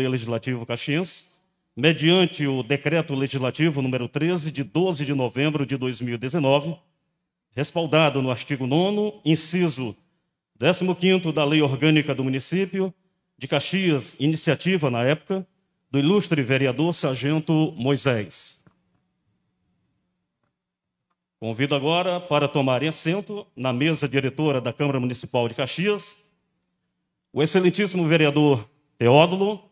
Poder Legislativo Caxias, mediante o Decreto Legislativo número 13, de 12 de novembro de 2019, respaldado no artigo 9, inciso 15 da Lei Orgânica do Município de Caxias, iniciativa na época do ilustre vereador Sargento Moisés. Convido agora para tomarem assento na mesa diretora da Câmara Municipal de Caxias o excelentíssimo vereador Teódulo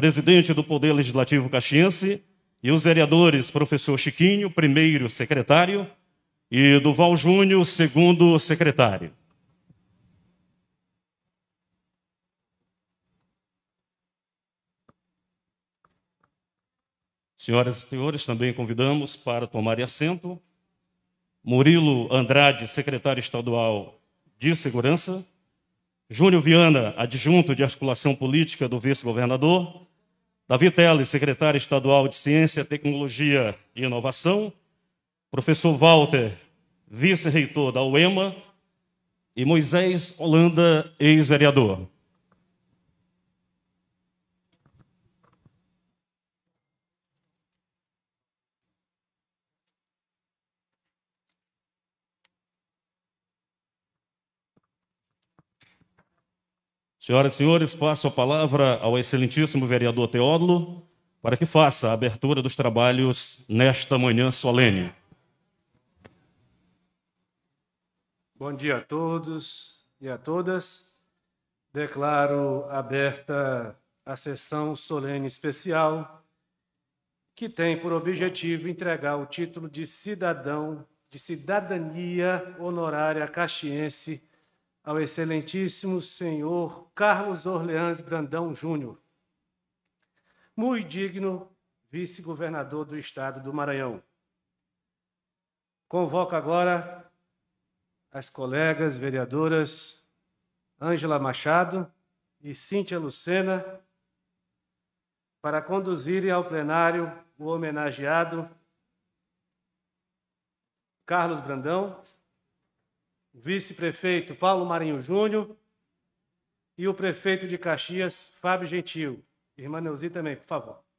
presidente do Poder Legislativo Caxiense, e os vereadores professor Chiquinho, primeiro secretário, e Duval Júnior, segundo secretário. Senhoras e senhores, também convidamos para tomarem assento Murilo Andrade, secretário estadual de Segurança, Júnior Viana, adjunto de articulação política do vice-governador, Davi Teles, secretário estadual de Ciência, Tecnologia e Inovação, professor Walter, vice-reitor da UEMA, e Moisés Holanda, ex-vereador. Senhoras e senhores, passo a palavra ao excelentíssimo vereador Teódulo para que faça a abertura dos trabalhos nesta manhã solene. Bom dia a todos e a todas. Declaro aberta a sessão solene especial que tem por objetivo entregar o título de cidadão de cidadania honorária caxiense ao excelentíssimo senhor Carlos Orleans Brandão Júnior, muito digno vice-governador do estado do Maranhão. Convoco agora as colegas vereadoras Ângela Machado e Cíntia Lucena para conduzirem ao plenário o homenageado Carlos Brandão, o vice-prefeito Paulo Marinho Júnior e o prefeito de Caxias, Fábio Gentil. Irmã Neuzi também, por favor.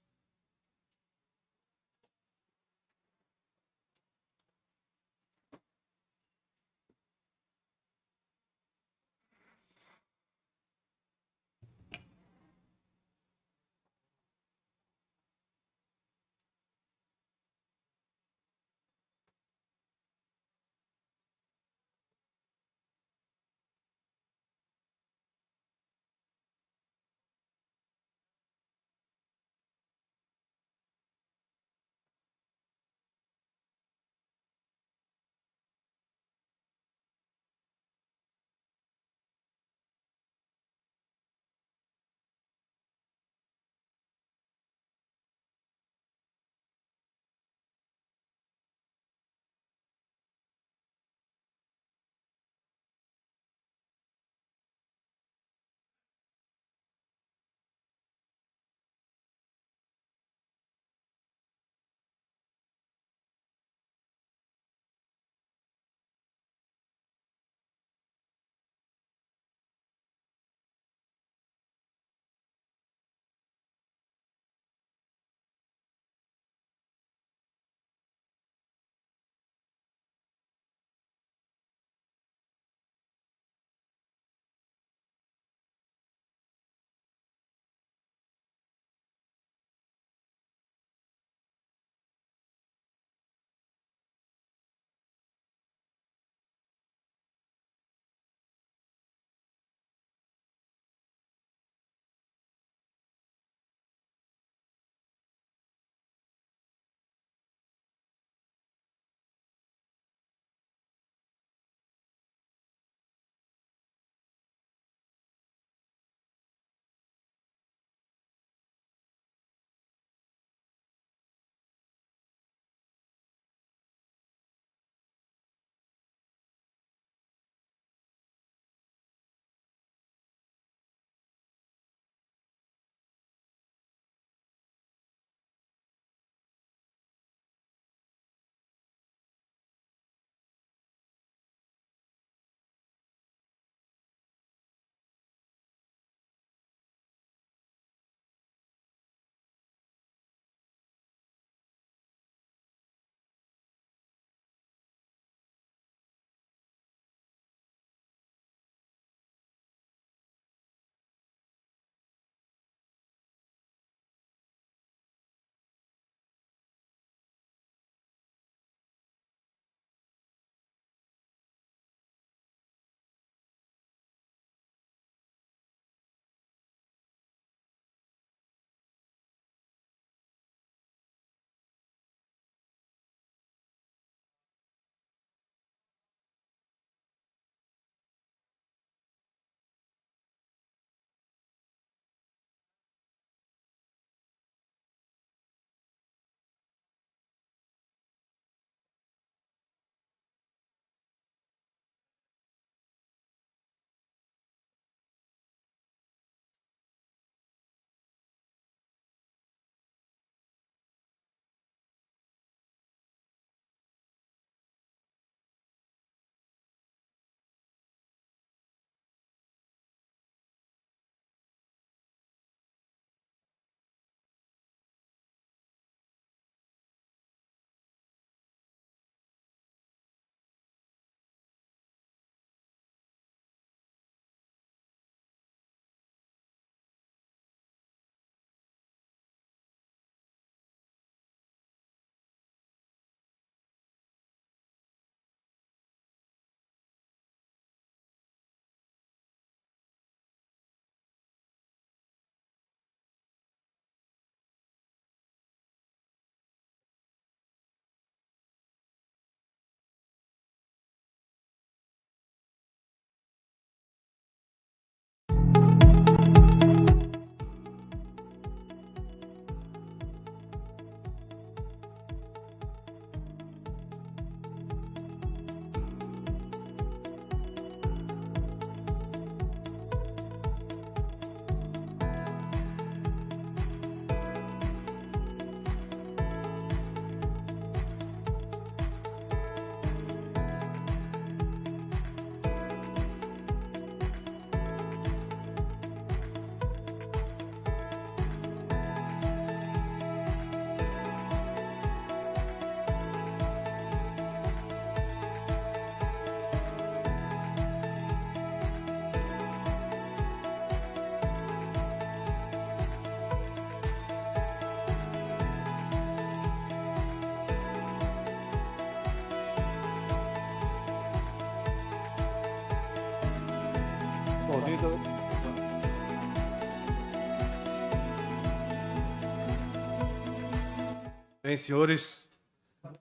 Bem, senhores,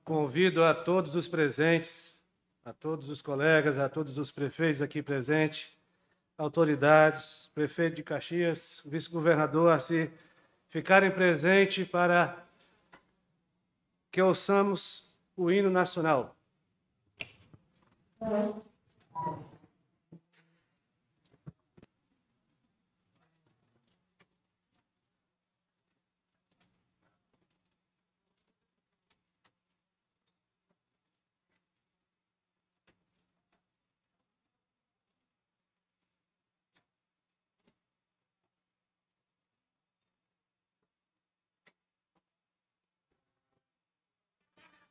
convido a todos os presentes, a todos os colegas, a todos os prefeitos aqui presentes, autoridades, prefeito de Caxias, vice-governador, a se ficarem presentes para que ouçamos o hino nacional. É.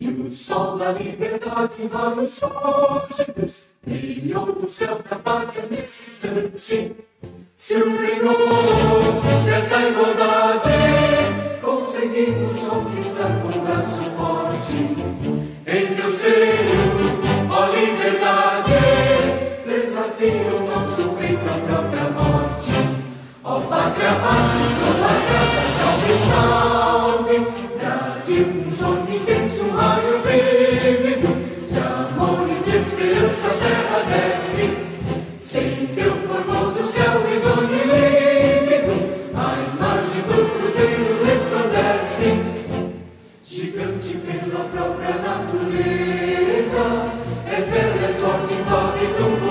E o sol da liberdade vai nos hóspedes, e o céu da pátria nesse instante. Se unimos dessa igualdade, conseguimos conquistar com um braço forte. Em teu seio, ó liberdade, desafia o nosso peito à própria morte. Ó pátria, pátria, ó pátria, salve, salve. própria natureza, es és forte in pavidum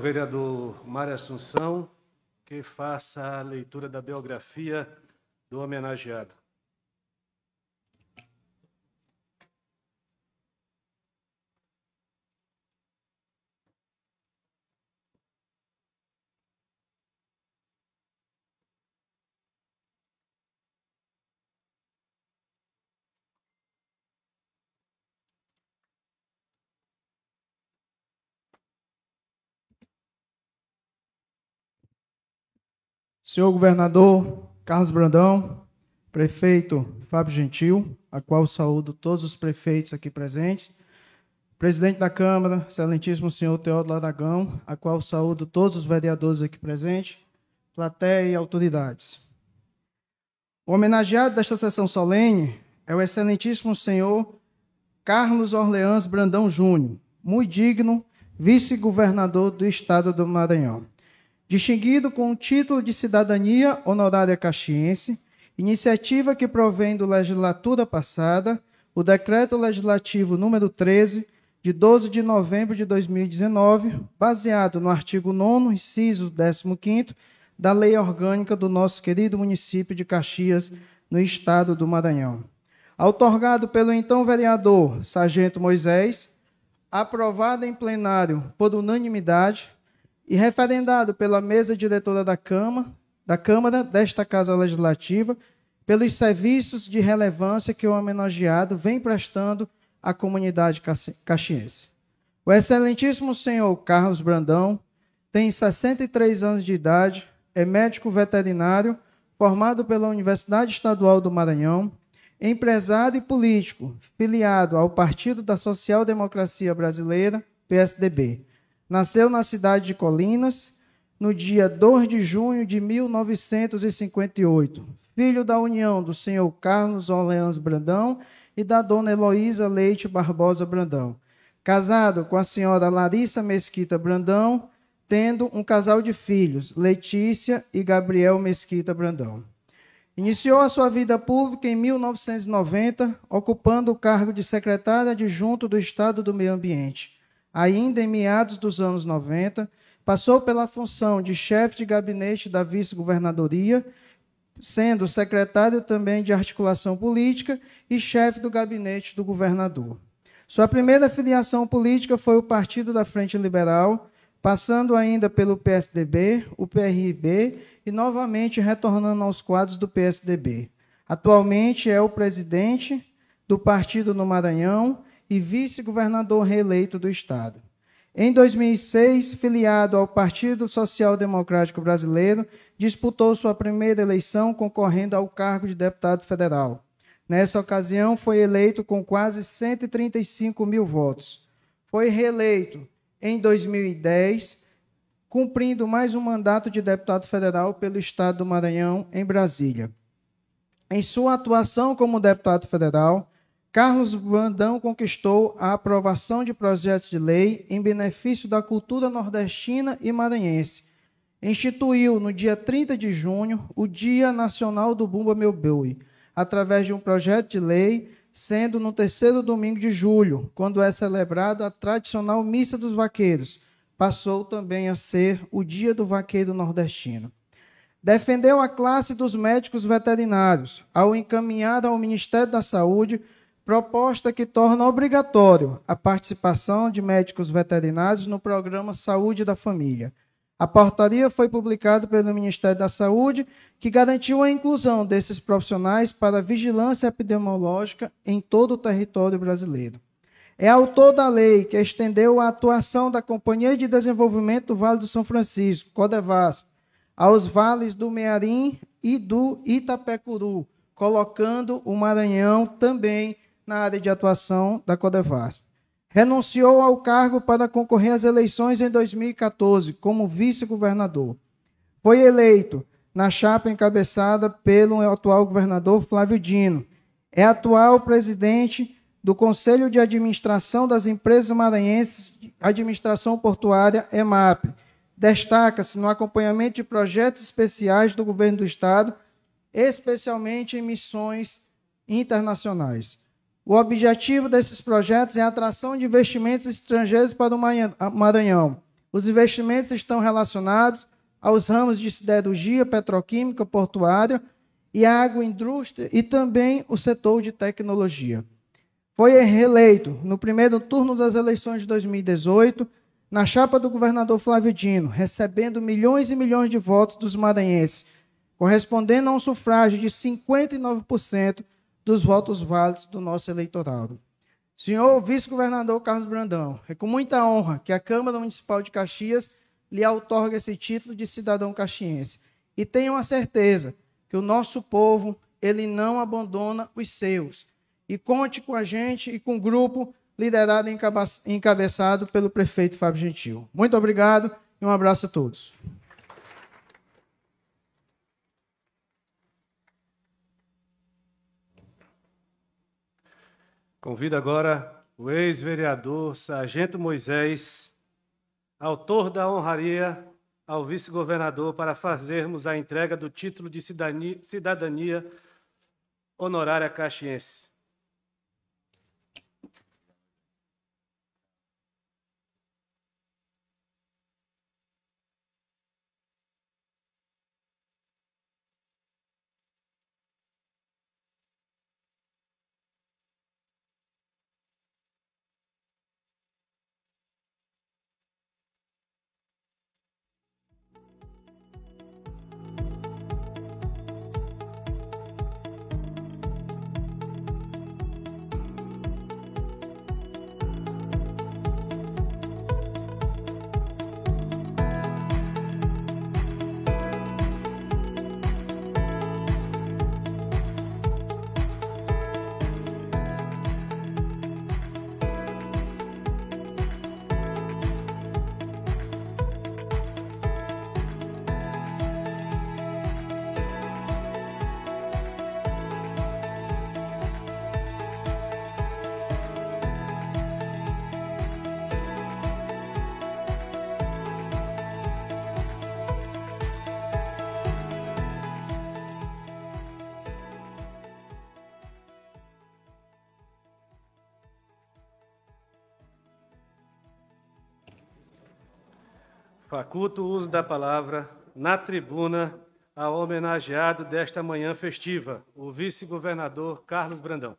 vereador Mário Assunção que faça a leitura da biografia do homenageado. senhor governador Carlos Brandão, prefeito Fábio Gentil, a qual saúdo todos os prefeitos aqui presentes, presidente da Câmara, excelentíssimo senhor Teodo Aragão, a qual saúdo todos os vereadores aqui presentes, plateia e autoridades. O homenageado desta sessão solene é o excelentíssimo senhor Carlos Orleans Brandão Júnior, muito digno vice-governador do estado do Maranhão distinguido com o título de cidadania honorária caxiense, iniciativa que provém do legislatura passada, o decreto legislativo número 13 de 12 de novembro de 2019, baseado no artigo 9 inciso 15 da Lei Orgânica do nosso querido município de Caxias, no estado do Maranhão. Autorgado pelo então vereador Sargento Moisés, aprovada em plenário por unanimidade e referendado pela mesa diretora da Câmara, da Câmara desta Casa Legislativa, pelos serviços de relevância que o homenageado vem prestando à comunidade caxiense. O excelentíssimo senhor Carlos Brandão tem 63 anos de idade, é médico veterinário, formado pela Universidade Estadual do Maranhão, empresário e político, filiado ao Partido da Social Democracia Brasileira, PSDB Nasceu na cidade de Colinas no dia 2 de junho de 1958. Filho da união do senhor Carlos Orleans Brandão e da dona Heloísa Leite Barbosa Brandão. Casado com a senhora Larissa Mesquita Brandão, tendo um casal de filhos, Letícia e Gabriel Mesquita Brandão. Iniciou a sua vida pública em 1990, ocupando o cargo de secretária adjunto do Estado do Meio Ambiente ainda em meados dos anos 90, passou pela função de chefe de gabinete da vice-governadoria, sendo secretário também de articulação política e chefe do gabinete do governador. Sua primeira filiação política foi o Partido da Frente Liberal, passando ainda pelo PSDB, o PRB e novamente retornando aos quadros do PSDB. Atualmente é o presidente do partido no Maranhão e vice-governador reeleito do Estado. Em 2006, filiado ao Partido Social Democrático Brasileiro, disputou sua primeira eleição concorrendo ao cargo de deputado federal. Nessa ocasião, foi eleito com quase 135 mil votos. Foi reeleito em 2010, cumprindo mais um mandato de deputado federal pelo Estado do Maranhão, em Brasília. Em sua atuação como deputado federal, Carlos Brandão conquistou a aprovação de projetos de lei em benefício da cultura nordestina e maranhense. Instituiu, no dia 30 de junho, o Dia Nacional do Bumba Meu Boi, através de um projeto de lei, sendo no terceiro domingo de julho, quando é celebrada a tradicional Missa dos Vaqueiros. Passou também a ser o Dia do Vaqueiro Nordestino defendeu a classe dos médicos veterinários ao encaminhar ao Ministério da Saúde proposta que torna obrigatório a participação de médicos veterinários no programa Saúde da Família. A portaria foi publicada pelo Ministério da Saúde, que garantiu a inclusão desses profissionais para a vigilância epidemiológica em todo o território brasileiro. É autor da lei que estendeu a atuação da Companhia de Desenvolvimento do Vale do São Francisco, Codevasco, aos vales do Mearim e do Itapecuru, colocando o Maranhão também na área de atuação da Codevasp. Renunciou ao cargo para concorrer às eleições em 2014 como vice-governador. Foi eleito na chapa encabeçada pelo atual governador Flávio Dino. É atual presidente do Conselho de Administração das Empresas Maranhenses Administração Portuária, EMAP. Destaca-se no acompanhamento de projetos especiais do governo do Estado, especialmente em missões internacionais. O objetivo desses projetos é a atração de investimentos estrangeiros para o Maranhão. Os investimentos estão relacionados aos ramos de siderurgia, petroquímica, portuária e agroindústria e também o setor de tecnologia. Foi reeleito no primeiro turno das eleições de 2018 na chapa do governador Flávio Dino, recebendo milhões e milhões de votos dos maranhenses, correspondendo a um sufrágio de 59% dos votos válidos do nosso eleitorado. Senhor Vice-Governador Carlos Brandão, é com muita honra que a Câmara Municipal de Caxias lhe outorga esse título de cidadão caxiense. E tenho a certeza que o nosso povo, ele não abandona os seus. E conte com a gente e com o grupo liderado e encabeçado pelo prefeito Fábio Gentil. Muito obrigado e um abraço a todos. Convido agora o ex-vereador Sargento Moisés, autor da honraria ao vice-governador, para fazermos a entrega do título de cidadania, honorária caxiense. faculto o uso da palavra, na tribuna, ao homenageado desta manhã festiva, o vice-governador Carlos Brandão.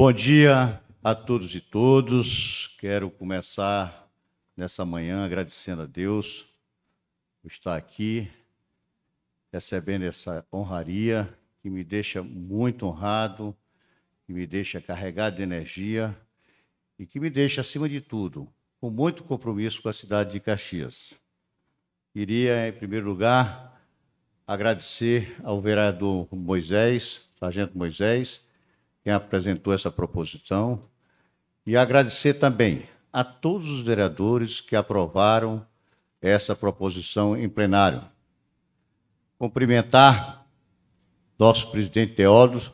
Bom dia a todos e todos. Quero começar nessa manhã agradecendo a Deus por estar aqui, recebendo essa honraria que me deixa muito honrado, que me deixa carregado de energia e que me deixa, acima de tudo, com muito compromisso com a cidade de Caxias. Queria, em primeiro lugar, agradecer ao vereador Moisés, Sargento Moisés, quem apresentou essa proposição, e agradecer também a todos os vereadores que aprovaram essa proposição em plenário. Cumprimentar nosso presidente Teodos,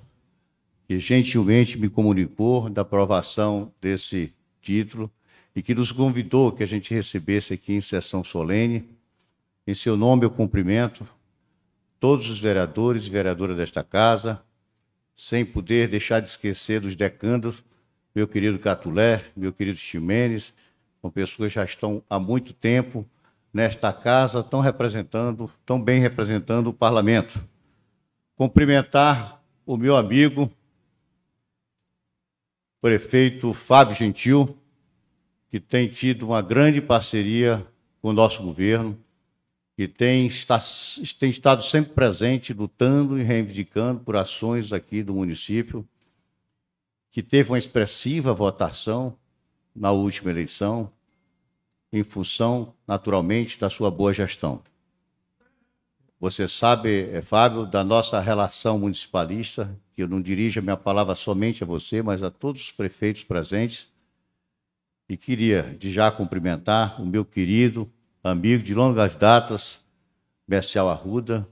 que gentilmente me comunicou da aprovação desse título e que nos convidou que a gente recebesse aqui em sessão solene. Em seu nome, eu cumprimento todos os vereadores e vereadoras desta casa, sem poder deixar de esquecer dos decandos, meu querido Catulé, meu querido Ximenes, são pessoas que já estão há muito tempo nesta casa, estão representando, tão bem representando o parlamento. Cumprimentar o meu amigo, prefeito Fábio Gentil, que tem tido uma grande parceria com o nosso governo, que tem, está, tem estado sempre presente, lutando e reivindicando por ações aqui do município, que teve uma expressiva votação na última eleição, em função, naturalmente, da sua boa gestão. Você sabe, eh, Fábio, da nossa relação municipalista, que eu não dirijo a minha palavra somente a você, mas a todos os prefeitos presentes, e queria de já cumprimentar o meu querido amigo de longas datas, Mercial Arruda.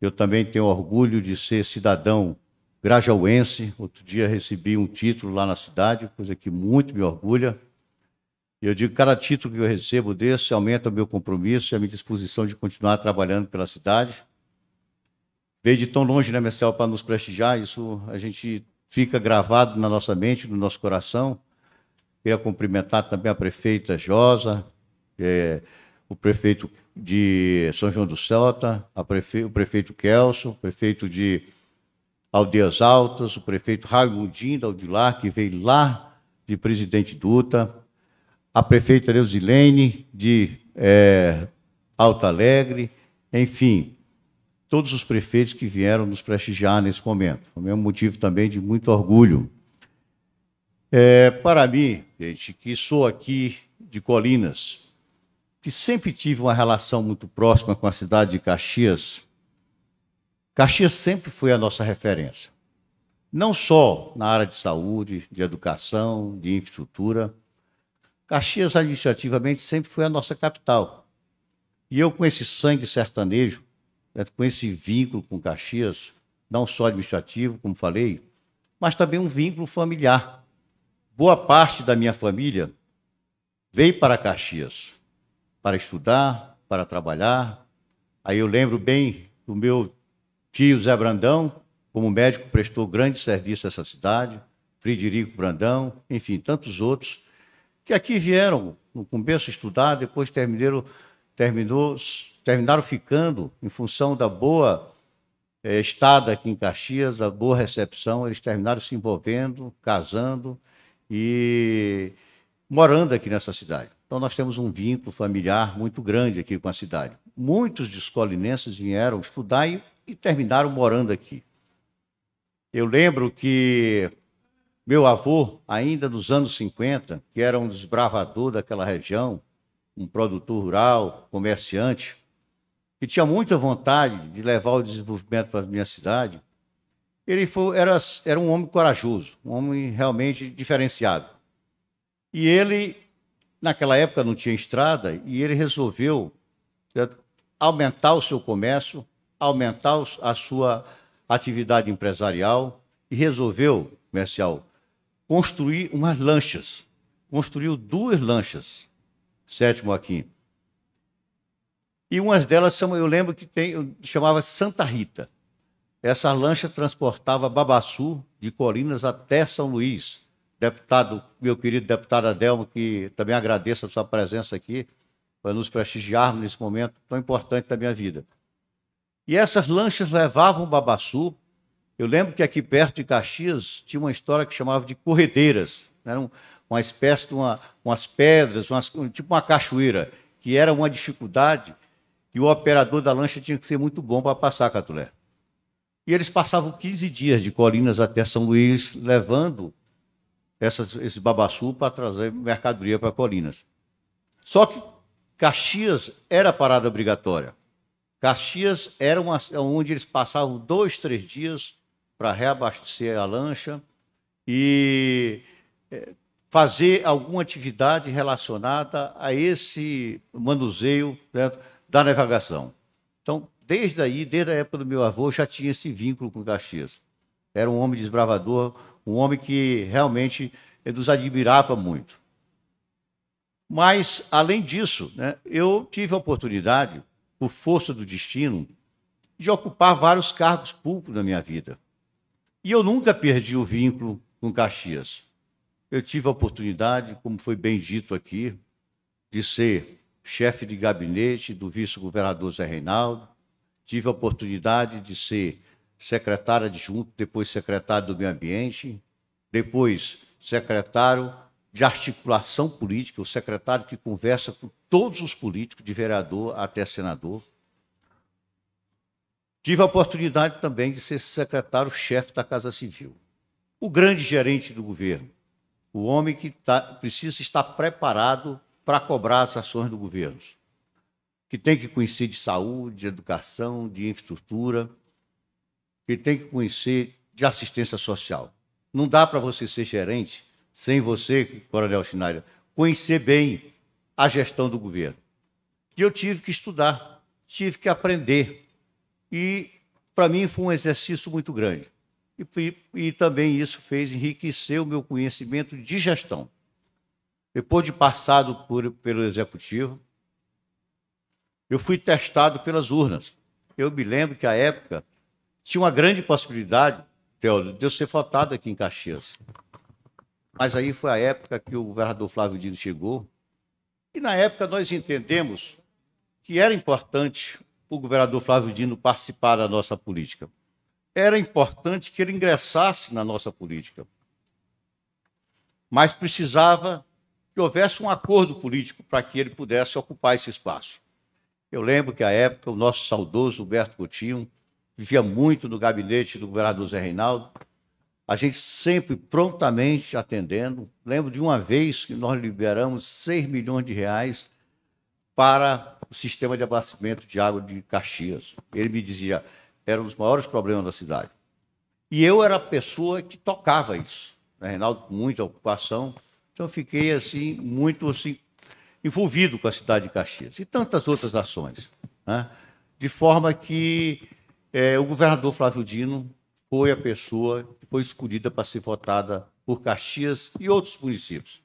Eu também tenho orgulho de ser cidadão grajauense. Outro dia recebi um título lá na cidade, coisa que muito me orgulha. E eu digo, cada título que eu recebo desse aumenta o meu compromisso e a minha disposição de continuar trabalhando pela cidade. Veio de tão longe, né, Marcel, para nos prestigiar, isso a gente fica gravado na nossa mente, no nosso coração. Queria cumprimentar também a prefeita Josa, é, o prefeito de São João do Celta, prefe... o prefeito Kelso, o prefeito de Aldeias Altas, o prefeito Raimundim da Aldilar, que veio lá de presidente Duta, a prefeita Leuzilene de é, Alto Alegre, enfim, todos os prefeitos que vieram nos prestigiar nesse momento. O é mesmo motivo também de muito orgulho. É, para mim, gente, que sou aqui de Colinas, que sempre tive uma relação muito próxima com a cidade de Caxias, Caxias sempre foi a nossa referência. Não só na área de saúde, de educação, de infraestrutura. Caxias, administrativamente, sempre foi a nossa capital. E eu, com esse sangue sertanejo, né, com esse vínculo com Caxias, não só administrativo, como falei, mas também um vínculo familiar. Boa parte da minha família veio para Caxias para estudar, para trabalhar. Aí eu lembro bem do meu tio Zé Brandão, como médico, prestou grande serviço a essa cidade, Frederico Brandão, enfim, tantos outros, que aqui vieram no começo estudar, depois terminaram, terminou, terminaram ficando em função da boa é, estada aqui em Caxias, da boa recepção, eles terminaram se envolvendo, casando e morando aqui nessa cidade. Então, nós temos um vínculo familiar muito grande aqui com a cidade. Muitos descolinenses vieram estudar e, terminaram morando aqui. Eu lembro que meu avô, ainda nos anos 50, que era um desbravador daquela região, um produtor rural, comerciante, que tinha muita vontade de levar o desenvolvimento para a minha cidade, ele foi, era, era um homem corajoso, um homem realmente diferenciado. E ele Naquela época não tinha estrada e ele resolveu aumentar o seu comércio, aumentar a sua atividade empresarial e resolveu, comercial, construir umas lanchas. Construiu duas lanchas, sétimo aqui. E umas delas são, eu lembro que tem, chamava Santa Rita. Essa lancha transportava babaçu de Colinas até São Luís deputado, meu querido deputado Adelmo, que também agradeço a sua presença aqui, para nos prestigiarmos nesse momento tão importante da minha vida. E essas lanchas levavam o babaçu. Eu lembro que aqui perto de Caxias tinha uma história que chamava de corredeiras. Né? Eram uma espécie de uma, umas pedras, umas, tipo uma cachoeira, que era uma dificuldade e o operador da lancha tinha que ser muito bom para passar, Catulé. E eles passavam 15 dias de Colinas até São Luís, levando essas, esse babaçu para trazer mercadoria para Colinas. Só que Caxias era parada obrigatória. Caxias era uma, onde eles passavam dois, três dias para reabastecer a lancha e eh, fazer alguma atividade relacionada a esse manuseio né, da navegação. Então, desde aí, desde a época do meu avô, já tinha esse vínculo com Caxias. Era um homem desbravador um homem que realmente nos admirava muito. Mas, além disso, né, eu tive a oportunidade, por força do destino, de ocupar vários cargos públicos na minha vida. E eu nunca perdi o vínculo com Caxias. Eu tive a oportunidade, como foi bem dito aqui, de ser chefe de gabinete do vice-governador Zé Reinaldo, tive a oportunidade de ser secretário adjunto, depois secretário do Meio Ambiente, depois secretário de articulação política, o secretário que conversa com todos os políticos, de vereador até senador. Tive a oportunidade também de ser secretário-chefe da Casa Civil. O grande gerente do governo, o homem que tá, precisa estar preparado para cobrar as ações do governo, que tem que conhecer de saúde, de educação, de infraestrutura, que tem que conhecer de assistência social. Não dá para você ser gerente sem você, Coronel Schneider, conhecer bem a gestão do governo. E eu tive que estudar, tive que aprender. E para mim foi um exercício muito grande. E, e, e, também isso fez enriquecer o meu conhecimento de gestão. Depois de passado por, pelo executivo, eu fui testado pelas urnas. Eu me lembro que à época tinha uma grande possibilidade, Teodoro, de eu ser votado aqui em Caxias. Mas aí foi a época que o governador Flávio Dino chegou, e na época nós entendemos que era importante o governador Flávio Dino participar da nossa política. Era importante que ele ingressasse na nossa política. Mas precisava que houvesse um acordo político para que ele pudesse ocupar esse espaço. Eu lembro que, à época, o nosso saudoso Humberto Coutinho vivia muito no gabinete do governador Zé Reinaldo. A gente sempre prontamente atendendo. Lembro de uma vez que nós liberamos 6 milhões de reais para o sistema de abastecimento de água de Caxias. Ele me dizia, era um dos maiores problemas da cidade. E eu era a pessoa que tocava isso. Né? Reinaldo com muita ocupação. Então fiquei assim, muito assim, envolvido com a cidade de Caxias e tantas outras ações. Né? De forma que é, o governador Flávio Dino foi a pessoa que foi escolhida para ser votada por Caxias e outros municípios.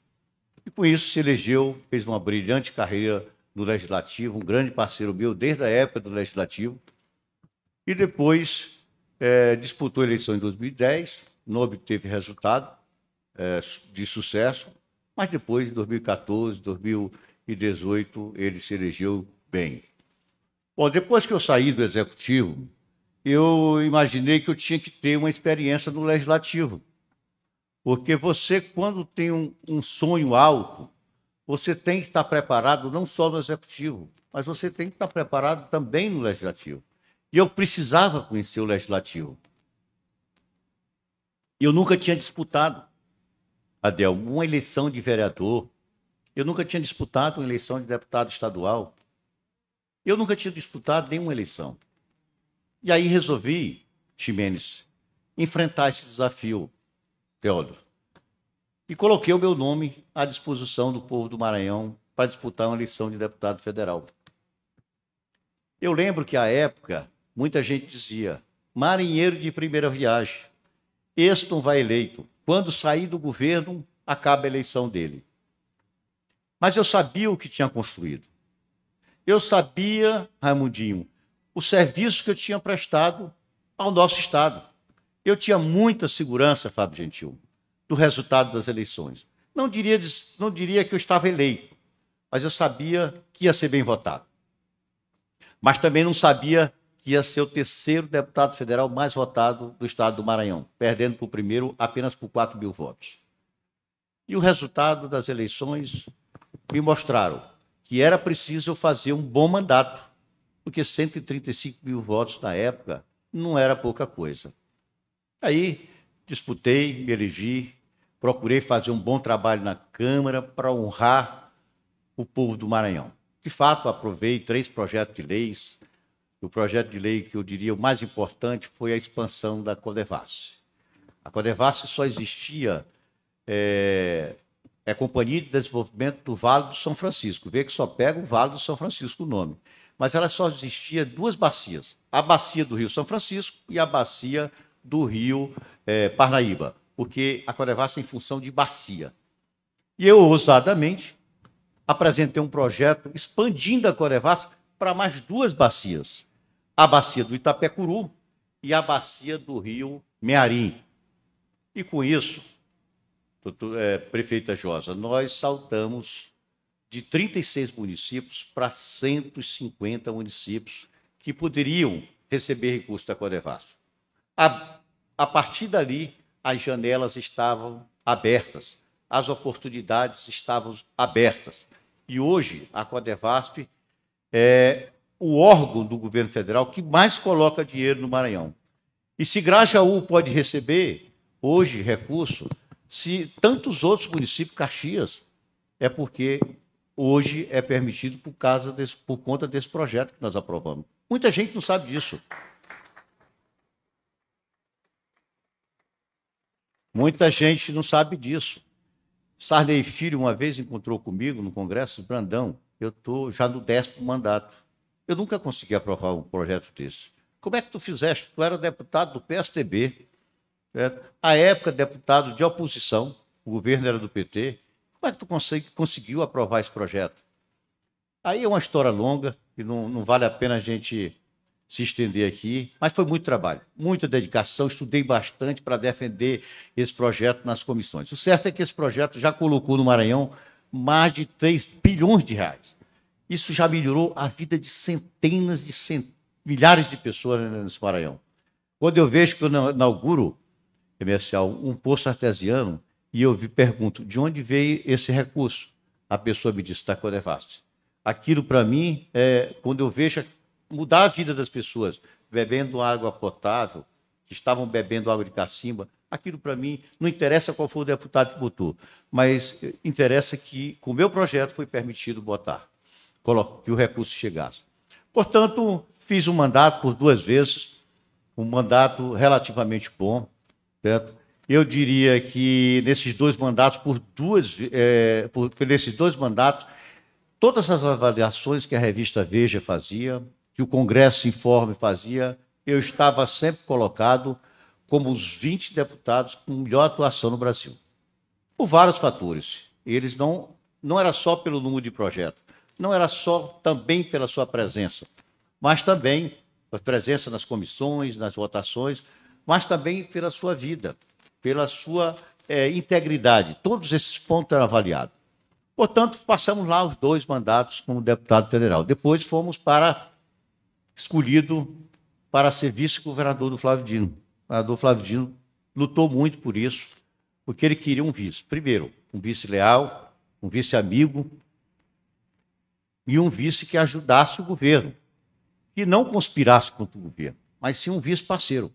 E com isso se elegeu, fez uma brilhante carreira no Legislativo, um grande parceiro meu desde a época do Legislativo. E depois é, disputou a eleição em 2010, não obteve resultado é, de sucesso, mas depois, em 2014, 2018, ele se elegeu bem. Bom, depois que eu saí do Executivo, eu imaginei que eu tinha que ter uma experiência no legislativo. Porque você, quando tem um, um sonho alto, você tem que estar preparado não só no executivo, mas você tem que estar preparado também no legislativo. E eu precisava conhecer o legislativo. Eu nunca tinha disputado, Adel, uma eleição de vereador. Eu nunca tinha disputado uma eleição de deputado estadual. Eu nunca tinha disputado nenhuma eleição. E aí resolvi, Ximenes, enfrentar esse desafio, Teodoro. E coloquei o meu nome à disposição do povo do Maranhão para disputar uma eleição de deputado federal. Eu lembro que, à época, muita gente dizia: marinheiro de primeira viagem, este não vai eleito. Quando sair do governo, acaba a eleição dele. Mas eu sabia o que tinha construído. Eu sabia, Raimundinho, o serviço que eu tinha prestado ao nosso Estado. Eu tinha muita segurança, Fábio Gentil, do resultado das eleições. Não diria, não diria que eu estava eleito, mas eu sabia que ia ser bem votado. Mas também não sabia que ia ser o terceiro deputado federal mais votado do estado do Maranhão, perdendo para o primeiro apenas por 4 mil votos. E o resultado das eleições me mostraram que era preciso eu fazer um bom mandato porque 135 mil votos na época não era pouca coisa. Aí disputei, me elegi, procurei fazer um bom trabalho na Câmara para honrar o povo do Maranhão. De fato, aprovei três projetos de leis. O projeto de lei que eu diria o mais importante foi a expansão da Codevasse. A Codevasse só existia é, é Companhia de Desenvolvimento do Vale do São Francisco. Vê que só pega o Vale do São Francisco o nome mas ela só existia duas bacias: a bacia do Rio São Francisco e a bacia do Rio é, Parnaíba, porque a Corevaça é em função de bacia. E eu, ousadamente, apresentei um projeto expandindo a Corevaça para mais duas bacias: a bacia do Itapecuru e a bacia do Rio Mearim. E com isso, doutor, é, prefeita Josa, nós saltamos de 36 municípios para 150 municípios que poderiam receber recursos da Codevasf. A, a partir dali, as janelas estavam abertas, as oportunidades estavam abertas. E hoje, a Codevasp é o órgão do governo federal que mais coloca dinheiro no Maranhão. E se Grajaú pode receber hoje recurso, se tantos outros municípios, Caxias, é porque hoje é permitido por, causa desse, por conta desse projeto que nós aprovamos. Muita gente não sabe disso. Muita gente não sabe disso. Sarney Filho uma vez encontrou comigo no Congresso, Brandão, eu estou já no décimo mandato. Eu nunca consegui aprovar um projeto desse. Como é que tu fizeste? Tu era deputado do PSTB, certo? à época deputado de oposição, o governo era do PT, como é que tu consegue, conseguiu aprovar esse projeto? Aí é uma história longa e não, não vale a pena a gente se estender aqui, mas foi muito trabalho, muita dedicação, estudei bastante para defender esse projeto nas comissões. O certo é que esse projeto já colocou no Maranhão mais de 3 bilhões de reais. Isso já melhorou a vida de centenas de cent... milhares de pessoas nesse Maranhão. Quando eu vejo que eu inauguro, comercial, um poço artesiano, e eu pergunto, de onde veio esse recurso? A pessoa me disse, da Aquilo para mim, é, quando eu vejo é mudar a vida das pessoas, bebendo água potável, que estavam bebendo água de cacimba, aquilo para mim não interessa qual foi o deputado que botou, mas interessa que com o meu projeto foi permitido botar, que o recurso chegasse. Portanto, fiz um mandato por duas vezes, um mandato relativamente bom, certo? eu diria que nesses dois mandatos, por duas, é, por, nesses dois mandatos, todas as avaliações que a revista Veja fazia, que o Congresso Informe fazia, eu estava sempre colocado como os 20 deputados com melhor atuação no Brasil. Por vários fatores. Eles não, não era só pelo número de projetos, não era só também pela sua presença, mas também a presença nas comissões, nas votações, mas também pela sua vida pela sua é, integridade. Todos esses pontos eram avaliados. Portanto, passamos lá os dois mandatos como deputado federal. Depois fomos para escolhido para ser vice-governador do Flávio Dino. O governador Flávio Dino lutou muito por isso, porque ele queria um vice. Primeiro, um vice leal, um vice amigo e um vice que ajudasse o governo, que não conspirasse contra o governo, mas sim um vice parceiro.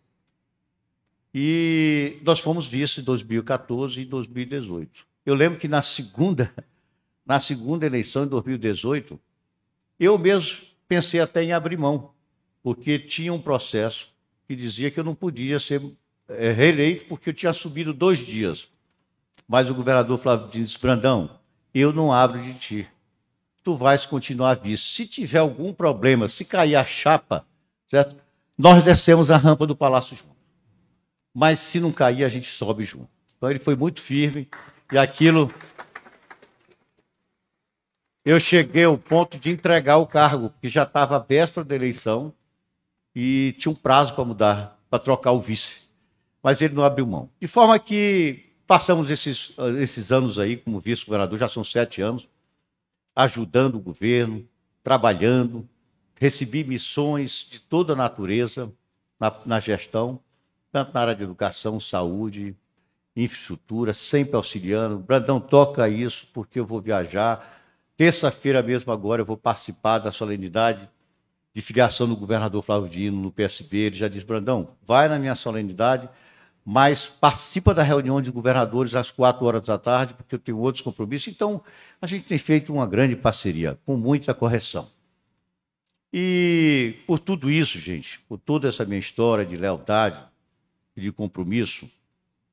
E nós fomos vice em 2014 e 2018. Eu lembro que na segunda, na segunda eleição, em 2018, eu mesmo pensei até em abrir mão, porque tinha um processo que dizia que eu não podia ser eh, reeleito porque eu tinha subido dois dias. Mas o governador Flávio disse, Brandão, eu não abro de ti. Tu vais continuar vice. Se tiver algum problema, se cair a chapa, certo? nós descemos a rampa do Palácio João mas se não cair, a gente sobe junto. Então ele foi muito firme e aquilo. Eu cheguei ao ponto de entregar o cargo, que já estava a véspera da eleição e tinha um prazo para mudar, para trocar o vice. Mas ele não abriu mão. De forma que passamos esses, esses anos aí como vice-governador, já são sete anos, ajudando o governo, trabalhando, recebi missões de toda natureza na, na gestão tanto na área de educação, saúde, infraestrutura, sempre auxiliando. Brandão, toca isso, porque eu vou viajar. Terça-feira mesmo agora eu vou participar da solenidade de filiação do governador Flávio Dino no PSB. Ele já diz, Brandão, vai na minha solenidade, mas participa da reunião de governadores às quatro horas da tarde, porque eu tenho outros compromissos. Então, a gente tem feito uma grande parceria, com muita correção. E por tudo isso, gente, por toda essa minha história de lealdade, e de compromisso,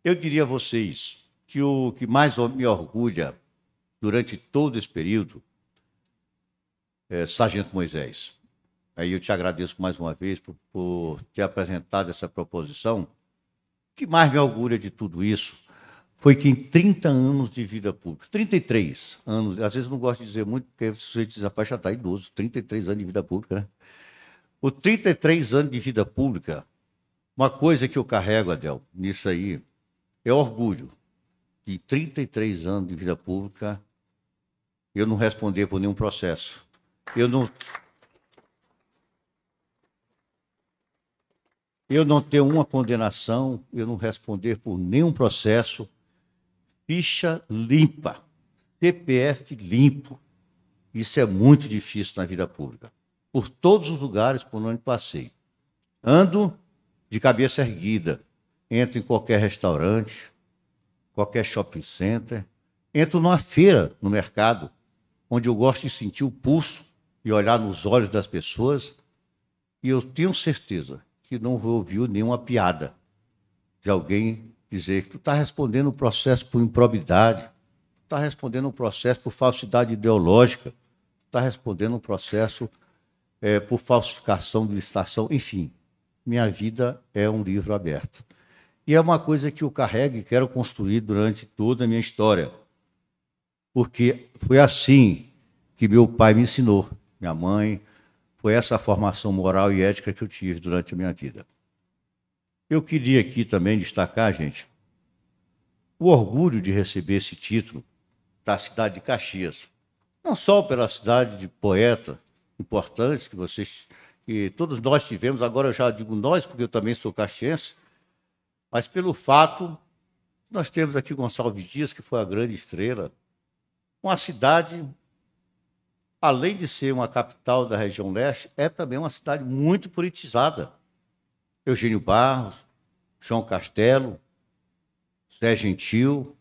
eu diria a vocês que o que mais me orgulha durante todo esse período é Sargento Moisés. Aí eu te agradeço mais uma vez por, por ter apresentado essa proposição. O que mais me orgulha de tudo isso foi que em 30 anos de vida pública, 33 anos, às vezes não gosto de dizer muito, porque se você já está idoso, 33 anos de vida pública, né? Por 33 anos de vida pública, uma coisa que eu carrego, Adel, nisso aí, é orgulho. De 33 anos de vida pública, eu não responder por nenhum processo. Eu não. Eu não ter uma condenação, eu não responder por nenhum processo. Ficha limpa, TPF limpo. Isso é muito difícil na vida pública. Por todos os lugares por onde passei. Ando de cabeça erguida. Entra em qualquer restaurante, qualquer shopping center, entro numa feira, no mercado, onde eu gosto de sentir o pulso e olhar nos olhos das pessoas, e eu tenho certeza que não ouviu nenhuma piada de alguém dizer que tu está respondendo um processo por improbidade, tu está respondendo um processo por falsidade ideológica, tu está respondendo um processo é, por falsificação de licitação, enfim minha vida é um livro aberto. E é uma coisa que eu carrego e quero construir durante toda a minha história. Porque foi assim que meu pai me ensinou, minha mãe, foi essa formação moral e ética que eu tive durante a minha vida. Eu queria aqui também destacar, gente, o orgulho de receber esse título da cidade de Caxias. Não só pela cidade de poeta importantes que vocês que todos nós tivemos, agora eu já digo nós, porque eu também sou caxiense, mas pelo fato, nós temos aqui Gonçalves Dias, que foi a grande estrela, uma cidade, além de ser uma capital da região leste, é também uma cidade muito politizada. Eugênio Barros, João Castelo, Zé Gentil,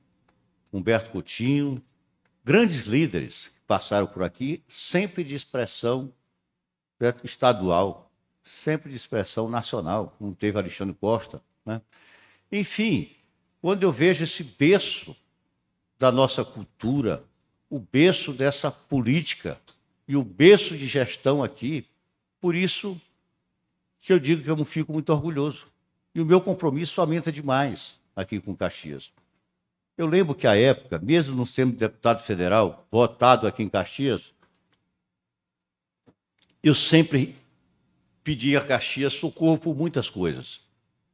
Humberto Coutinho, grandes líderes que passaram por aqui, sempre de expressão estadual, sempre de expressão nacional, como teve Alexandre Costa. Né? Enfim, quando eu vejo esse berço da nossa cultura, o berço dessa política e o berço de gestão aqui, por isso que eu digo que eu não fico muito orgulhoso. E o meu compromisso aumenta demais aqui com Caxias. Eu lembro que, à época, mesmo não sendo deputado federal, votado aqui em Caxias, eu sempre pedi a Caxias socorro por muitas coisas.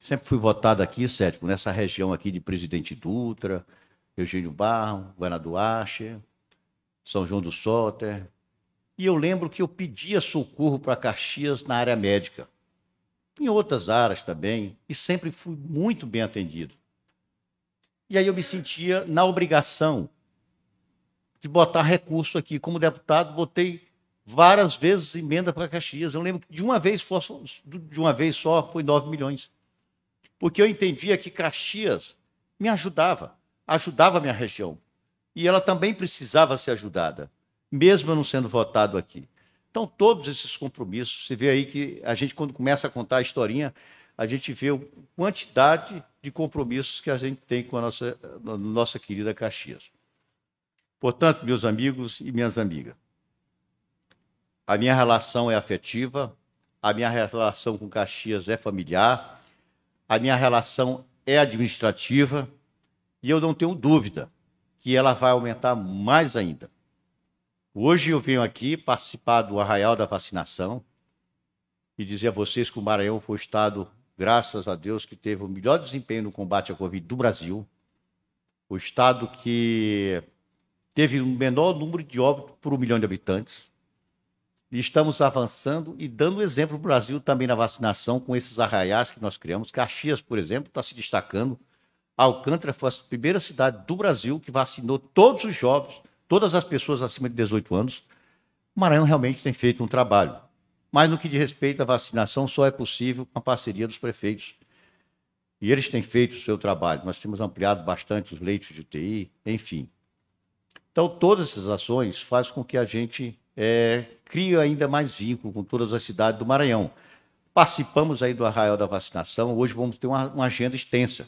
Sempre fui votado aqui, Sétimo, nessa região aqui de Presidente Dutra, Eugênio Barro, Guanadu Archer, São João do Soter. E eu lembro que eu pedia socorro para Caxias na área médica, em outras áreas também, e sempre fui muito bem atendido. E aí eu me sentia na obrigação de botar recurso aqui. Como deputado, botei várias vezes emenda para Caxias. Eu lembro que de uma vez de uma vez só foi 9 milhões. Porque eu entendia que Caxias me ajudava, ajudava a minha região. E ela também precisava ser ajudada, mesmo eu não sendo votado aqui. Então, todos esses compromissos, você vê aí que a gente, quando começa a contar a historinha, a gente vê a quantidade de compromissos que a gente tem com a nossa, a nossa querida Caxias. Portanto, meus amigos e minhas amigas, a minha relação é afetiva, a minha relação com Caxias é familiar, a minha relação é administrativa e eu não tenho dúvida que ela vai aumentar mais ainda. Hoje eu venho aqui participar do arraial da vacinação e dizer a vocês que o Maranhão foi o estado, graças a Deus, que teve o melhor desempenho no combate à Covid do Brasil, o estado que teve o menor número de óbitos por um milhão de habitantes, e estamos avançando e dando exemplo para o Brasil também na vacinação com esses arraiais que nós criamos. Caxias, por exemplo, está se destacando. Alcântara foi a primeira cidade do Brasil que vacinou todos os jovens, todas as pessoas acima de 18 anos. Maranhão realmente tem feito um trabalho. Mas no que diz respeito à vacinação, só é possível com a parceria dos prefeitos. E eles têm feito o seu trabalho. Nós temos ampliado bastante os leitos de UTI, enfim. Então, todas essas ações fazem com que a gente é, cria ainda mais vínculo com todas as cidades do Maranhão. Participamos aí do arraial da vacinação, hoje vamos ter uma, uma agenda extensa.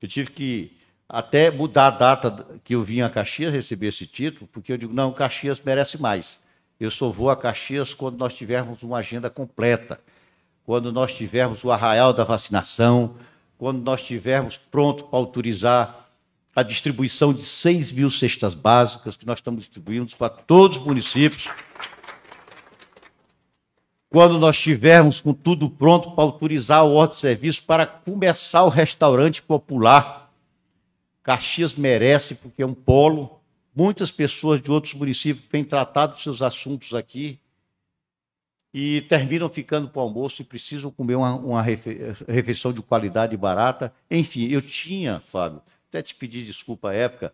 Eu tive que até mudar a data que eu vim a Caxias receber esse título, porque eu digo, não, Caxias merece mais. Eu só vou a Caxias quando nós tivermos uma agenda completa, quando nós tivermos o arraial da vacinação, quando nós tivermos pronto para autorizar a distribuição de 6 mil cestas básicas que nós estamos distribuindo para todos os municípios. Quando nós tivermos com tudo pronto para autorizar o ordem de serviço para começar o restaurante popular, Caxias merece, porque é um polo. Muitas pessoas de outros municípios têm tratado seus assuntos aqui e terminam ficando para o almoço e precisam comer uma, uma refeição de qualidade barata. Enfim, eu tinha, Fábio, até te pedir desculpa à época,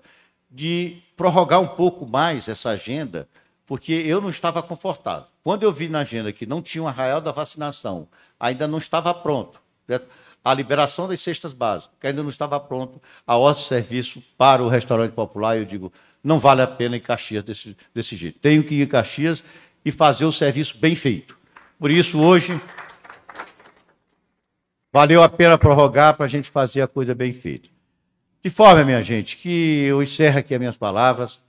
de prorrogar um pouco mais essa agenda, porque eu não estava confortável. Quando eu vi na agenda que não tinha um arraial da vacinação, ainda não estava pronto, certo? a liberação das cestas básicas, que ainda não estava pronto, a ordem de serviço para o restaurante popular, eu digo, não vale a pena em Caxias desse, desse jeito. Tenho que ir em Caxias e fazer o serviço bem feito. Por isso, hoje, valeu a pena prorrogar para a gente fazer a coisa bem feita. De forma, minha gente, que eu encerro aqui as minhas palavras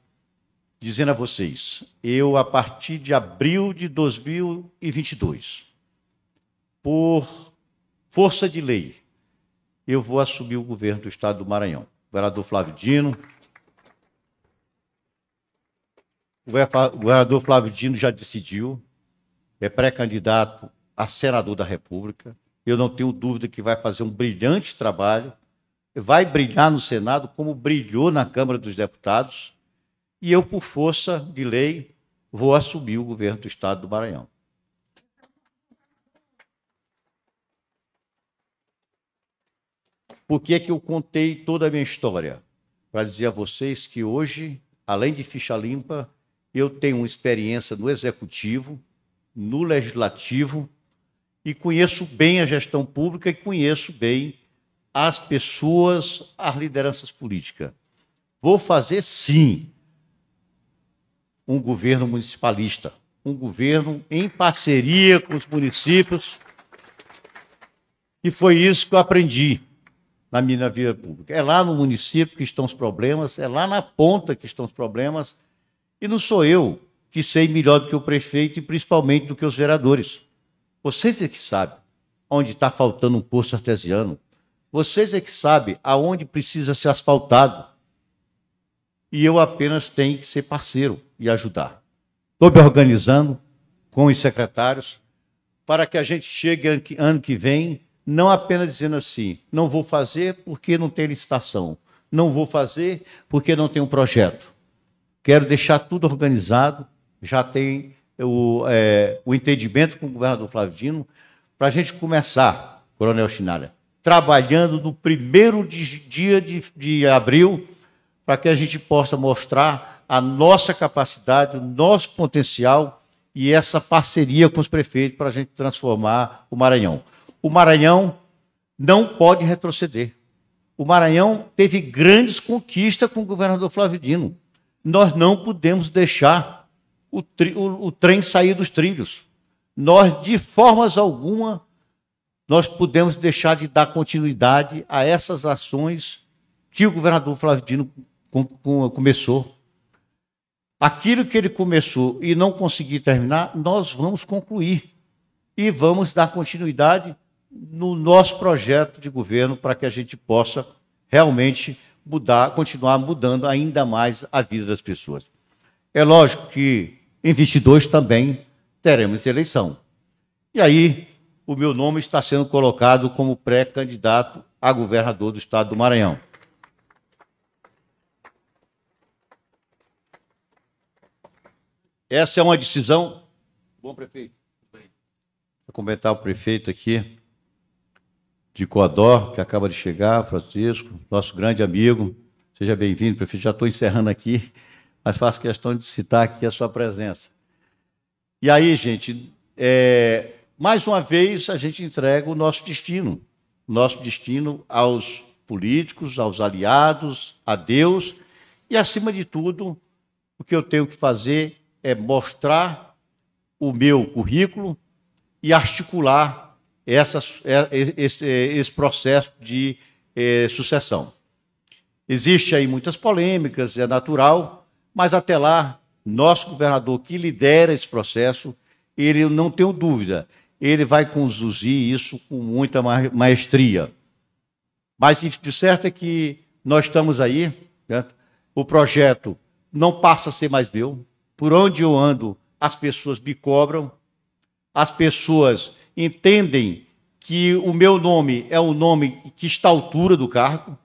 dizendo a vocês: eu, a partir de abril de 2022, por força de lei, eu vou assumir o governo do estado do Maranhão. O vereador Flávio Dino. O vereador Flávio Dino já decidiu, é pré-candidato a senador da República. Eu não tenho dúvida que vai fazer um brilhante trabalho vai brilhar no Senado como brilhou na Câmara dos Deputados, e eu, por força de lei, vou assumir o governo do Estado do Maranhão. Por que é que eu contei toda a minha história? Para dizer a vocês que hoje, além de ficha limpa, eu tenho experiência no executivo, no legislativo e conheço bem a gestão pública e conheço bem as pessoas, as lideranças políticas. Vou fazer sim um governo municipalista, um governo em parceria com os municípios. E foi isso que eu aprendi na minha vida pública. É lá no município que estão os problemas, é lá na ponta que estão os problemas. E não sou eu que sei melhor do que o prefeito e principalmente do que os vereadores. Vocês é que sabem onde está faltando um poço artesiano, vocês é que sabem aonde precisa ser asfaltado. E eu apenas tenho que ser parceiro e ajudar. Estou me organizando com os secretários para que a gente chegue ano que, ano que vem, não apenas dizendo assim, não vou fazer porque não tem licitação, não vou fazer porque não tem um projeto. Quero deixar tudo organizado, já tem o, é, o entendimento com o governador Flavio Dino, para a gente começar, Coronel Chinalha, trabalhando no primeiro dia de, de abril, para que a gente possa mostrar a nossa capacidade, o nosso potencial e essa parceria com os prefeitos para a gente transformar o Maranhão. O Maranhão não pode retroceder. O Maranhão teve grandes conquistas com o governador Flávio Dino. Nós não podemos deixar o, o, o, trem sair dos trilhos. Nós, de formas alguma, nós podemos deixar de dar continuidade a essas ações que o governador Flávio Dino com, com, começou. Aquilo que ele começou e não conseguiu terminar, nós vamos concluir e vamos dar continuidade no nosso projeto de governo para que a gente possa realmente mudar, continuar mudando ainda mais a vida das pessoas. É lógico que em 22 também teremos eleição. E aí o meu nome está sendo colocado como pré-candidato a governador do estado do Maranhão. Essa é uma decisão. Bom, prefeito. Vou comentar o prefeito aqui de Coador, que acaba de chegar, Francisco, nosso grande amigo. Seja bem-vindo, prefeito. Já estou encerrando aqui, mas faço questão de citar aqui a sua presença. E aí, gente, é, mais uma vez a gente entrega o nosso destino, nosso destino aos políticos, aos aliados, a Deus e, acima de tudo, o que eu tenho que fazer é mostrar o meu currículo e articular essa, é, é, esse, é, esse, processo de eh, sucessão. Existe aí muitas polêmicas, é natural, mas até lá, nosso governador que lidera esse processo, ele, eu não tenho dúvida, ele vai conduzir isso com muita maestria. Mas de é certo é que nós estamos aí, né? o projeto não passa a ser mais meu. Por onde eu ando, as pessoas me cobram, as pessoas entendem que o meu nome é o nome que está à altura do cargo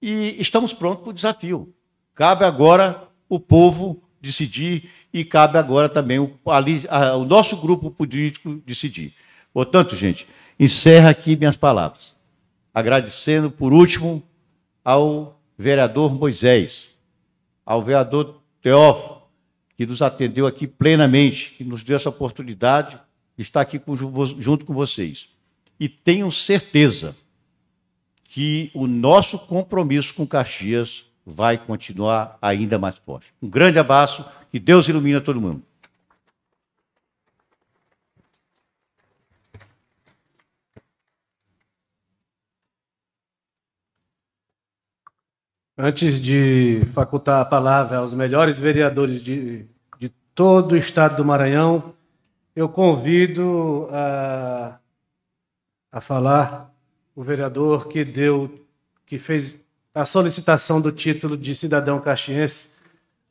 e estamos prontos para o desafio. Cabe agora o povo decidir e cabe agora também o, ali, a, o nosso grupo político decidir. Portanto, gente, encerra aqui minhas palavras, agradecendo, por último, ao vereador Moisés, ao vereador Teófilo, que nos atendeu aqui plenamente, que nos deu essa oportunidade de estar aqui com, junto com vocês. E tenho certeza que o nosso compromisso com Caxias vai continuar ainda mais forte. Um grande abraço que Deus ilumina todo mundo. Antes de facultar a palavra aos melhores vereadores de, de todo o estado do Maranhão, eu convido a, a falar o vereador que deu, que fez a solicitação do título de cidadão caxiense,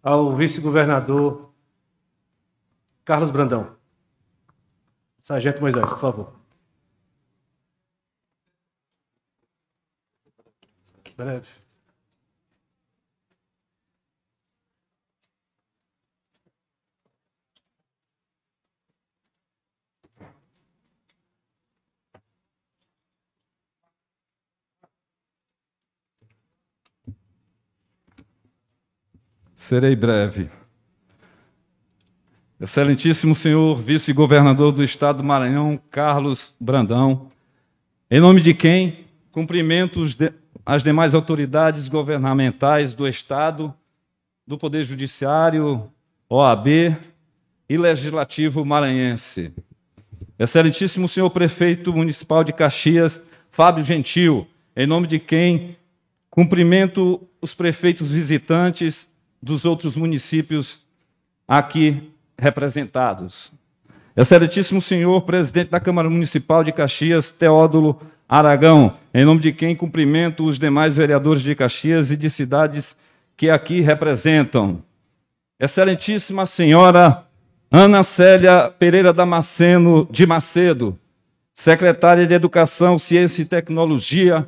ao vice-governador Carlos Brandão. Sargento Moisés, por favor. Breve. Serei breve. Excelentíssimo senhor vice-governador do estado do Maranhão, Carlos Brandão, em nome de quem cumprimento as demais autoridades governamentais do estado, do Poder Judiciário, OAB e Legislativo Maranhense. Excelentíssimo senhor prefeito municipal de Caxias, Fábio Gentil, em nome de quem cumprimento os prefeitos visitantes, dos outros municípios aqui representados. Excelentíssimo senhor presidente da Câmara Municipal de Caxias, Teódulo Aragão, em nome de quem cumprimento os demais vereadores de Caxias e de cidades que aqui representam. Excelentíssima senhora Ana Célia Pereira Damasceno de Macedo, secretária de Educação, Ciência e Tecnologia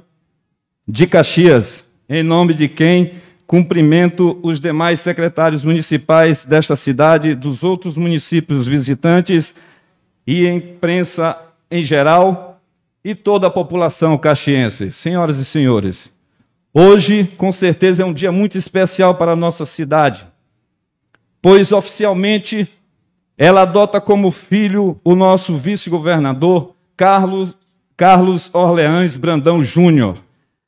de Caxias, em nome de quem Cumprimento os demais secretários municipais desta cidade, dos outros municípios visitantes e a imprensa em geral e toda a população caxiense. Senhoras e senhores, hoje com certeza é um dia muito especial para a nossa cidade, pois oficialmente ela adota como filho o nosso vice-governador Carlos, Carlos Orleans Brandão Júnior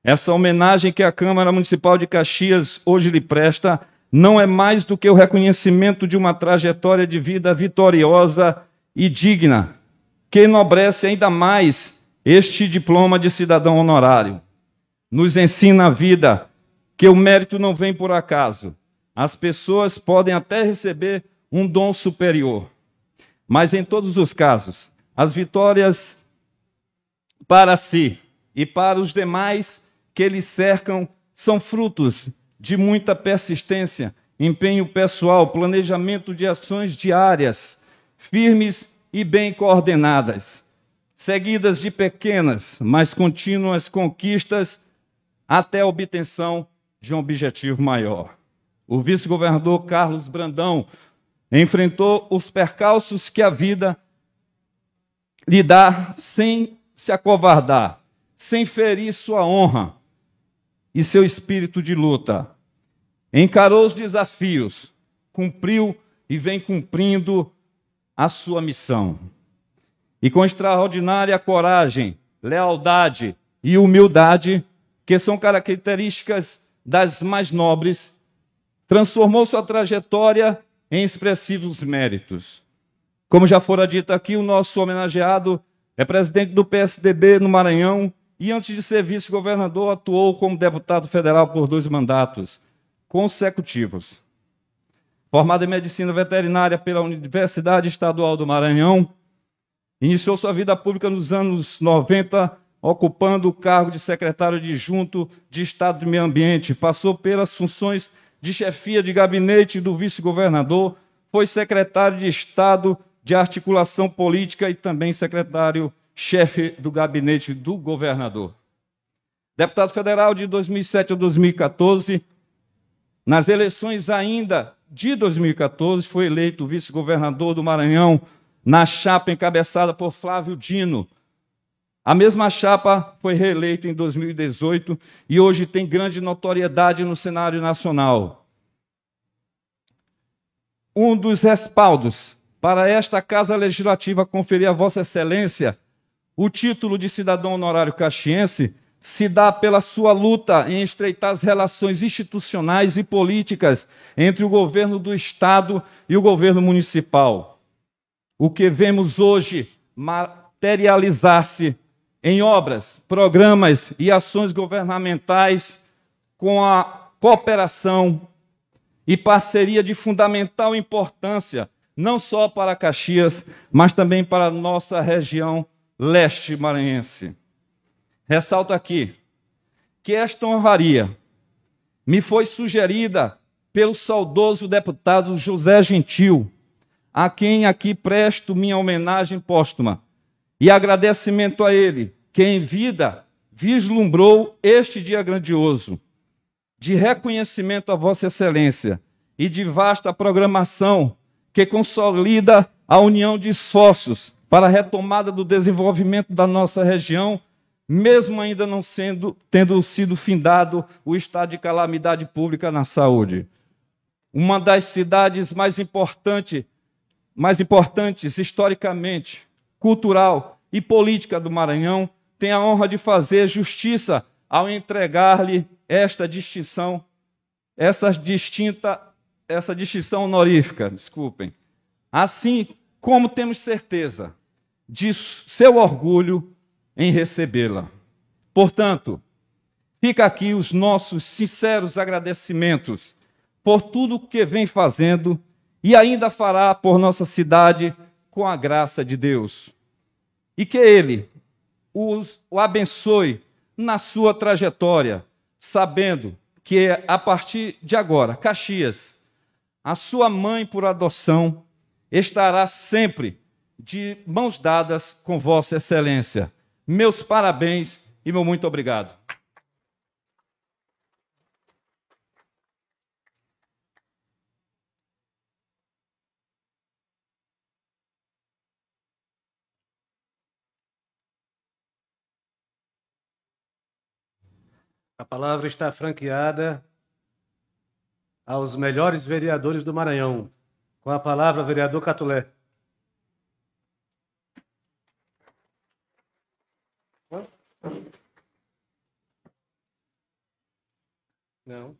essa homenagem que a Câmara Municipal de Caxias hoje lhe presta não é mais do que o reconhecimento de uma trajetória de vida vitoriosa e digna, que enobrece ainda mais este diploma de cidadão honorário. Nos ensina a vida que o mérito não vem por acaso. As pessoas podem até receber um dom superior, mas em todos os casos, as vitórias para si e para os demais que eles cercam são frutos de muita persistência, empenho pessoal, planejamento de ações diárias, firmes e bem coordenadas, seguidas de pequenas, mas contínuas conquistas até a obtenção de um objetivo maior. O vice-governador Carlos Brandão enfrentou os percalços que a vida lhe dá sem se acovardar, sem ferir sua honra e seu espírito de luta. Encarou os desafios, cumpriu e vem cumprindo a sua missão. E com extraordinária coragem, lealdade e humildade, que são características das mais nobres, transformou sua trajetória em expressivos méritos. Como já fora dito aqui, o nosso homenageado é presidente do PSDB no Maranhão, e, antes de ser vice-governador, atuou como deputado federal por dois mandatos consecutivos. Formado em medicina veterinária pela Universidade Estadual do Maranhão, iniciou sua vida pública nos anos 90, ocupando o cargo de secretário adjunto de, de Estado de Meio Ambiente. Passou pelas funções de chefia de gabinete do vice-governador, foi secretário de Estado de Articulação Política e também secretário chefe do gabinete do governador. Deputado federal de 2007 a 2014, nas eleições ainda de 2014, foi eleito vice-governador do Maranhão na chapa encabeçada por Flávio Dino. A mesma chapa foi reeleita em 2018 e hoje tem grande notoriedade no cenário nacional. Um dos respaldos para esta Casa Legislativa conferir a Vossa Excelência o título de cidadão honorário caxiense se dá pela sua luta em estreitar as relações institucionais e políticas entre o governo do Estado e o governo municipal. O que vemos hoje materializar-se em obras, programas e ações governamentais com a cooperação e parceria de fundamental importância, não só para Caxias, mas também para a nossa região leste maranhense. Ressalto aqui que esta honraria me foi sugerida pelo saudoso deputado José Gentil, a quem aqui presto minha homenagem póstuma e agradecimento a ele, que em vida vislumbrou este dia grandioso de reconhecimento a Vossa Excelência e de vasta programação que consolida a união de esforços para a retomada do desenvolvimento da nossa região, mesmo ainda não sendo, tendo sido findado o estado de calamidade pública na saúde. Uma das cidades mais, importante, mais importantes historicamente, cultural e política do Maranhão, tem a honra de fazer justiça ao entregar-lhe esta distinção, essa distinta, essa distinção honorífica, desculpem. Assim como temos certeza de seu orgulho em recebê-la. Portanto, fica aqui os nossos sinceros agradecimentos por tudo o que vem fazendo e ainda fará por nossa cidade com a graça de Deus. E que Ele os, o abençoe na sua trajetória, sabendo que a partir de agora, Caxias, a sua mãe por adoção, estará sempre de mãos dadas com Vossa Excelência. Meus parabéns e meu muito obrigado. A palavra está franqueada aos melhores vereadores do Maranhão. Com a palavra, vereador Catulé. Não.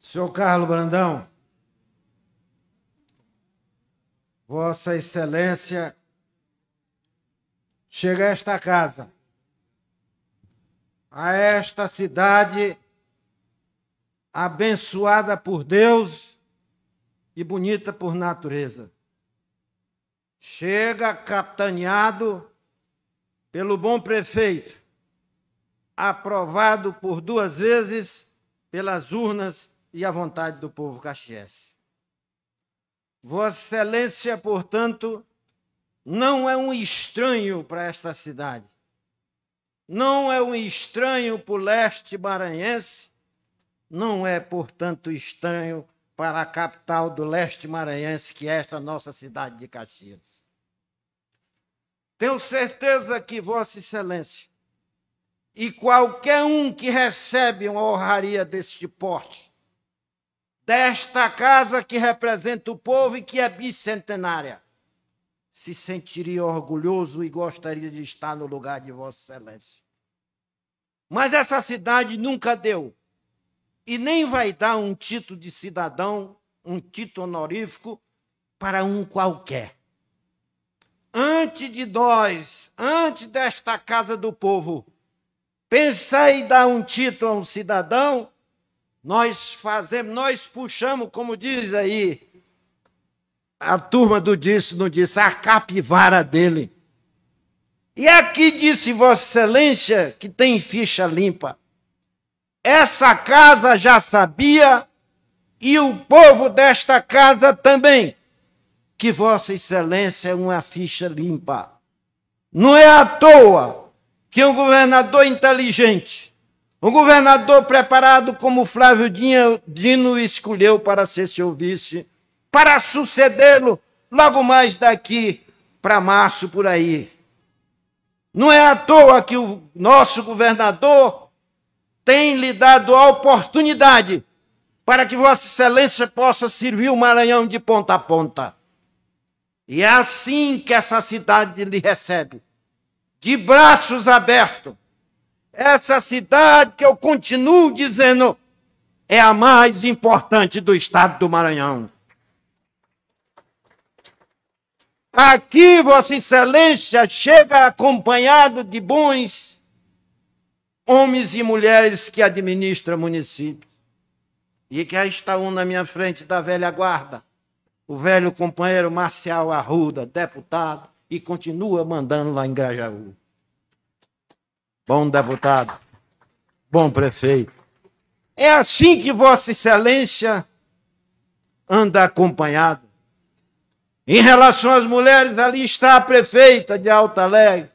Senhor Carlos Brandão, Vossa Excelência chega a esta casa, a esta cidade abençoada por Deus e bonita por natureza. Chega capitaneado pelo bom prefeito, aprovado por duas vezes pelas urnas e à vontade do povo caxiense. Vossa Excelência, portanto, não é um estranho para esta cidade. Não é um estranho para o leste maranhense, não é, portanto, estranho para a capital do leste maranhense, que é esta nossa cidade de Caxias. Tenho certeza que Vossa Excelência e qualquer um que recebe uma honraria deste porte, desta casa que representa o povo e que é bicentenária, se sentiria orgulhoso e gostaria de estar no lugar de Vossa Excelência. Mas essa cidade nunca deu e nem vai dar um título de cidadão, um título honorífico para um qualquer. Antes de nós, antes desta casa do povo, pensar em dar um título a um cidadão, nós fazemos, nós puxamos, como diz aí a turma do disse, não disse, a capivara dele. E aqui disse Vossa Excelência que tem ficha limpa. Essa casa já sabia, e o povo desta casa também, que Vossa Excelência é uma ficha limpa. Não é à toa que um governador inteligente, um governador preparado como Flávio Dino escolheu para ser seu vice, para sucedê-lo logo mais daqui para março por aí. Não é à toa que o nosso governador tem lhe dado a oportunidade para que Vossa Excelência possa servir o Maranhão de ponta a ponta. E é assim que essa cidade lhe recebe, de braços abertos. Essa cidade que eu continuo dizendo é a mais importante do estado do Maranhão. Aqui, Vossa Excelência chega acompanhado de bons homens e mulheres que administram municípios. E que aí está um na minha frente da velha guarda, o velho companheiro Marcial Arruda, deputado, e continua mandando lá em Grajaú. Bom deputado, bom prefeito. É assim que Vossa Excelência anda acompanhado. Em relação às mulheres, ali está a prefeita de Alta Alegre,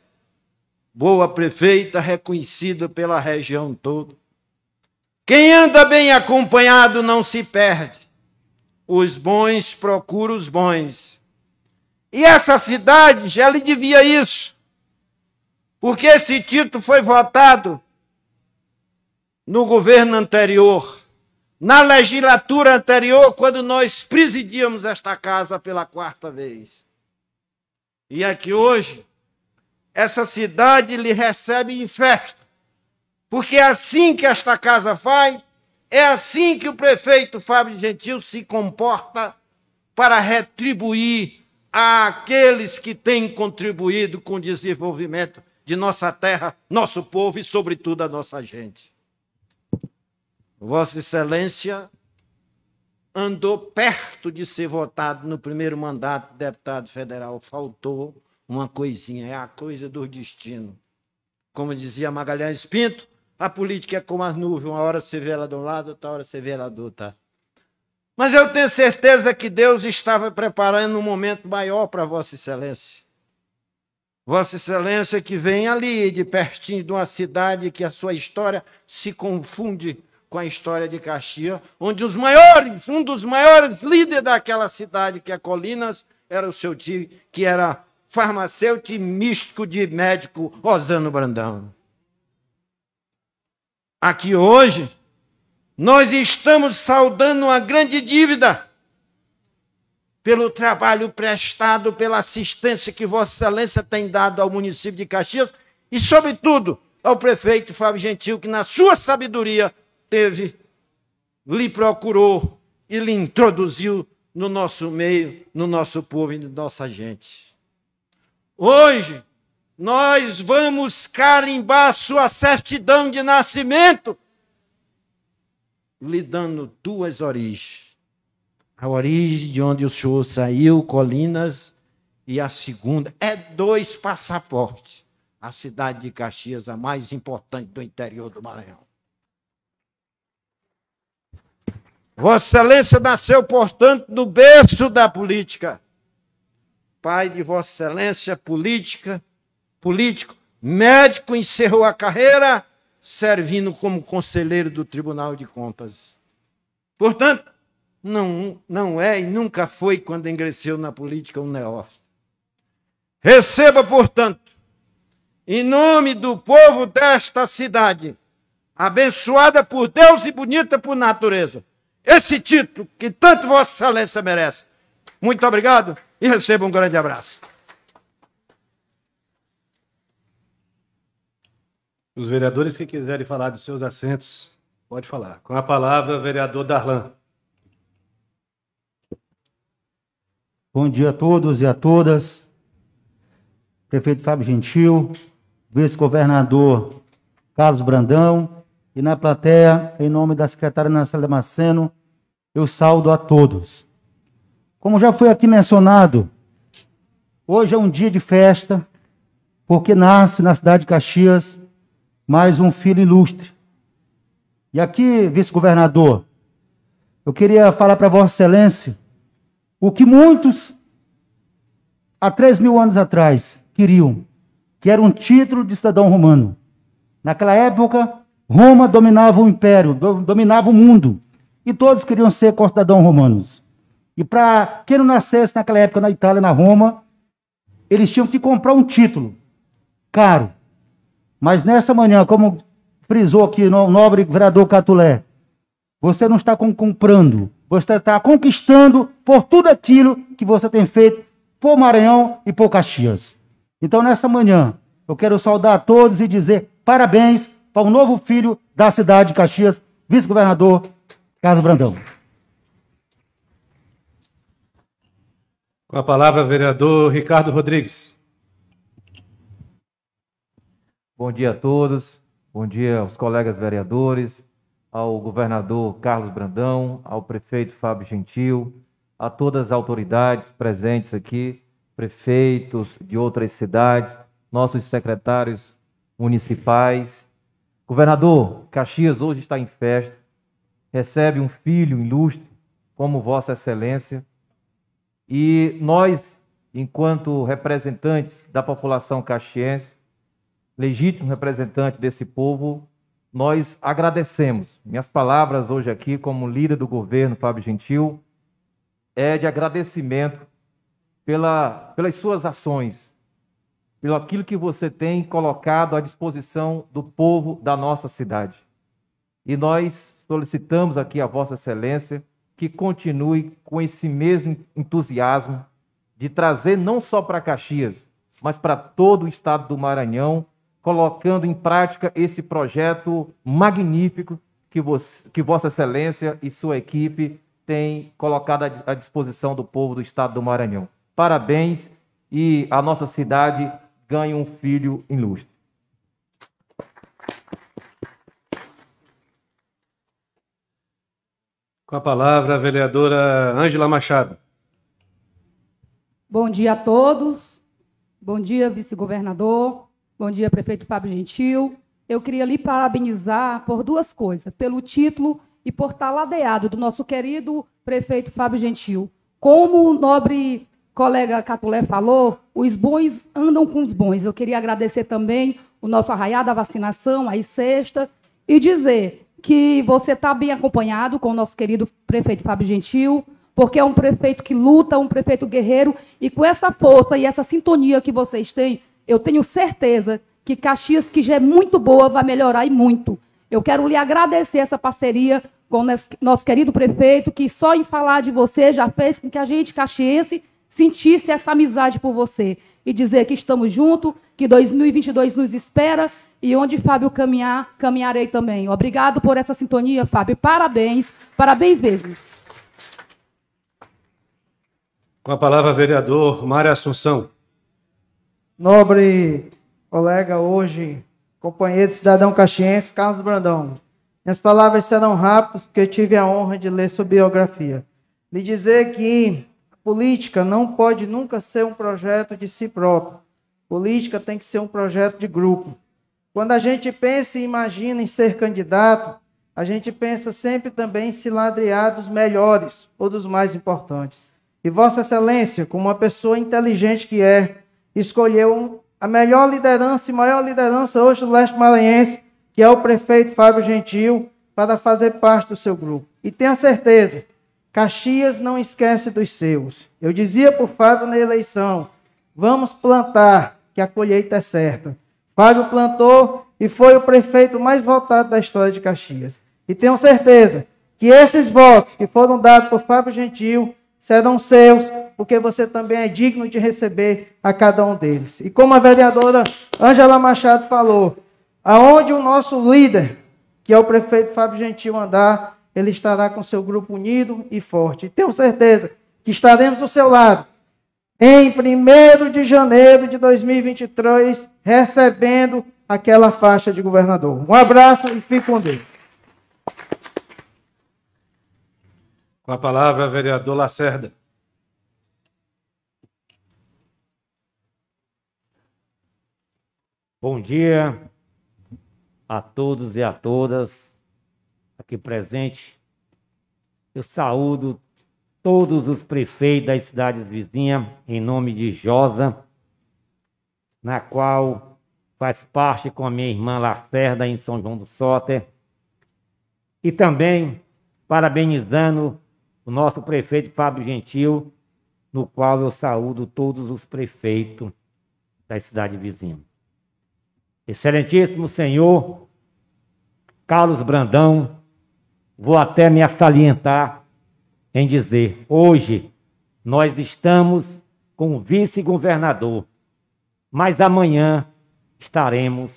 boa prefeita reconhecida pela região toda. Quem anda bem acompanhado não se perde. Os bons procuram os bons. E essa cidade já lhe devia isso. Porque esse título foi votado no governo anterior, na legislatura anterior, quando nós presidíamos esta casa pela quarta vez. E aqui é hoje essa cidade lhe recebe em festa. Porque é assim que esta casa faz, é assim que o prefeito Fábio Gentil se comporta para retribuir àqueles que têm contribuído com o desenvolvimento de nossa terra, nosso povo e, sobretudo, a nossa gente. Vossa Excelência andou perto de ser votado no primeiro mandato de deputado federal, faltou uma coisinha, é a coisa do destino. Como dizia Magalhães Pinto, a política é como as nuvens, uma hora você vê ela de um lado, outra hora você vê ela do outro. Mas eu tenho certeza que Deus estava preparando um momento maior para Vossa Excelência. Vossa Excelência que vem ali, de pertinho de uma cidade que a sua história se confunde com a história de Caxias, onde os maiores, um dos maiores líderes daquela cidade, que é Colinas, era o seu tio, que era farmacêutico e místico de médico Rosano Brandão. Aqui hoje, nós estamos saudando uma grande dívida pelo trabalho prestado, pela assistência que Vossa Excelência tem dado ao município de Caxias e, sobretudo, ao prefeito Fábio Gentil, que, na sua sabedoria, teve, lhe procurou e lhe introduziu no nosso meio, no nosso povo e na nossa gente. Hoje, nós vamos carimbar sua certidão de nascimento, lhe dando duas origens. A origem de onde o senhor saiu, Colinas, e a segunda. É dois passaportes. A cidade de Caxias, a mais importante do interior do Maranhão. Vossa Excelência nasceu, portanto, no berço da política pai de Vossa Excelência, política, político, médico, encerrou a carreira servindo como conselheiro do Tribunal de Contas. Portanto, não, não é e nunca foi quando ingressou na política um neófito. Receba, portanto, em nome do povo desta cidade, abençoada por Deus e bonita por natureza, esse título que tanto Vossa Excelência merece. Muito obrigado e receba um grande abraço. Os vereadores que quiserem falar dos seus assentos, pode falar. Com a palavra, vereador Darlan. Bom dia a todos e a todas. Prefeito Fábio Gentil, vice-governador Carlos Brandão e na plateia, em nome da secretária Nancy Damasceno, eu saldo a todos. Como já foi aqui mencionado, hoje é um dia de festa, porque nasce na cidade de Caxias mais um filho ilustre. E aqui, vice-governador, eu queria falar para Vossa Excelência o que muitos, há três mil anos atrás, queriam, que era um título de cidadão romano. Naquela época, Roma dominava o império, dominava o mundo, e todos queriam ser cidadãos romanos. E para quem não nascesse naquela época na Itália, na Roma, eles tinham que comprar um título caro. Mas nessa manhã, como frisou aqui o nobre vereador Catulé, você não está comprando, você está conquistando por tudo aquilo que você tem feito por Maranhão e por Caxias. Então, nessa manhã, eu quero saudar a todos e dizer parabéns para o novo filho da cidade de Caxias, vice-governador Carlos Brandão. Com a palavra, vereador Ricardo Rodrigues. Bom dia a todos, bom dia aos colegas vereadores, ao governador Carlos Brandão, ao prefeito Fábio Gentil, a todas as autoridades presentes aqui, prefeitos de outras cidades, nossos secretários municipais. Governador, Caxias hoje está em festa, recebe um filho ilustre, como Vossa Excelência, e nós, enquanto representantes da população caxiense, legítimo representante desse povo, nós agradecemos. Minhas palavras hoje aqui, como líder do governo Fábio Gentil, é de agradecimento pela, pelas suas ações, pelo aquilo que você tem colocado à disposição do povo da nossa cidade. E nós solicitamos aqui a Vossa Excelência que continue com esse mesmo entusiasmo de trazer não só para Caxias, mas para todo o estado do Maranhão, colocando em prática esse projeto magnífico que, você, que Vossa Excelência e sua equipe têm colocado à disposição do povo do estado do Maranhão. Parabéns e a nossa cidade ganha um filho ilustre. Com a palavra, a vereadora Ângela Machado. Bom dia a todos. Bom dia, vice-governador. Bom dia, prefeito Fábio Gentil. Eu queria lhe parabenizar por duas coisas: pelo título e por estar ladeado do nosso querido prefeito Fábio Gentil. Como o nobre colega Catulé falou, os bons andam com os bons. Eu queria agradecer também o nosso arraiá da vacinação, aí sexta, e dizer que você está bem acompanhado com o nosso querido prefeito Fábio Gentil, porque é um prefeito que luta, um prefeito guerreiro, e com essa força e essa sintonia que vocês têm, eu tenho certeza que Caxias, que já é muito boa, vai melhorar e muito. Eu quero lhe agradecer essa parceria com nosso querido prefeito, que só em falar de você já fez com que a gente, caxiense, sentisse essa amizade por você e dizer que estamos juntos, que 2022 nos espera e onde Fábio caminhar, caminharei também. Obrigado por essa sintonia, Fábio. Parabéns, parabéns mesmo. Com a palavra, vereador Mário Assunção. Nobre colega hoje, companheiro cidadão caxiense, Carlos Brandão. Minhas palavras serão rápidas, porque eu tive a honra de ler sua biografia. Lhe dizer que Política não pode nunca ser um projeto de si próprio. Política tem que ser um projeto de grupo. Quando a gente pensa e imagina em ser candidato, a gente pensa sempre também em se ladrear dos melhores ou dos mais importantes. E Vossa Excelência, como uma pessoa inteligente que é, escolheu a melhor liderança e maior liderança hoje do leste maranhense, que é o prefeito Fábio Gentil, para fazer parte do seu grupo. E tenha certeza Caxias não esquece dos seus. Eu dizia para o Fábio na eleição: vamos plantar, que a colheita é certa. Fábio plantou e foi o prefeito mais votado da história de Caxias. E tenho certeza que esses votos que foram dados por Fábio Gentil serão seus, porque você também é digno de receber a cada um deles. E como a vereadora Ângela Machado falou, aonde o nosso líder, que é o prefeito Fábio Gentil, andar, ele estará com seu grupo unido e forte. Tenho certeza que estaremos do seu lado em 1 de janeiro de 2023, recebendo aquela faixa de governador. Um abraço e fique com Deus. Com a palavra, vereador Lacerda. Bom dia a todos e a todas aqui presente. Eu saúdo todos os prefeitos das cidades vizinhas, em nome de Josa, na qual faz parte com a minha irmã Lacerda, em São João do Soter. E também parabenizando o nosso prefeito Fábio Gentil, no qual eu saúdo todos os prefeitos da cidade vizinha. Excelentíssimo senhor Carlos Brandão, vou até me assalientar em dizer: hoje nós estamos com o vice-governador, mas amanhã estaremos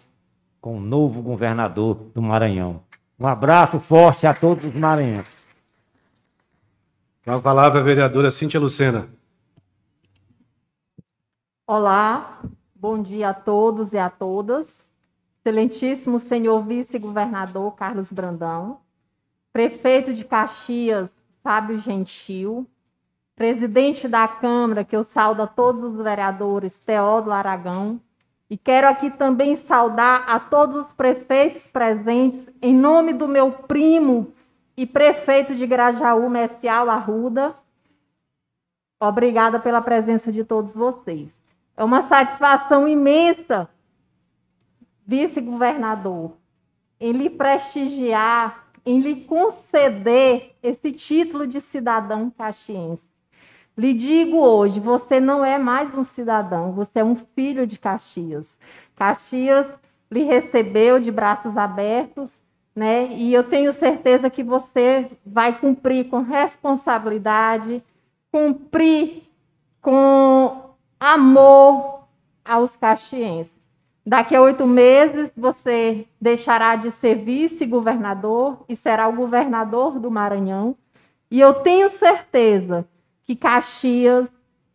com o novo governador do Maranhão. Um abraço forte a todos os maranhenses. Com a palavra, a vereadora Cíntia Lucena. Olá, bom dia a todos e a todas. Excelentíssimo senhor vice-governador Carlos Brandão, prefeito de Caxias, Fábio Gentil, presidente da Câmara, que eu saudo a todos os vereadores, Teódulo Aragão, e quero aqui também saudar a todos os prefeitos presentes, em nome do meu primo e prefeito de Grajaú, Mestial Arruda. Obrigada pela presença de todos vocês. É uma satisfação imensa, vice-governador, em lhe prestigiar em lhe conceder esse título de cidadão caxiense. Lhe digo hoje, você não é mais um cidadão, você é um filho de Caxias. Caxias lhe recebeu de braços abertos, né? E eu tenho certeza que você vai cumprir com responsabilidade, cumprir com amor aos caxienses. Daqui a oito meses, você deixará de ser vice-governador e será o governador do Maranhão. E eu tenho certeza que Caxias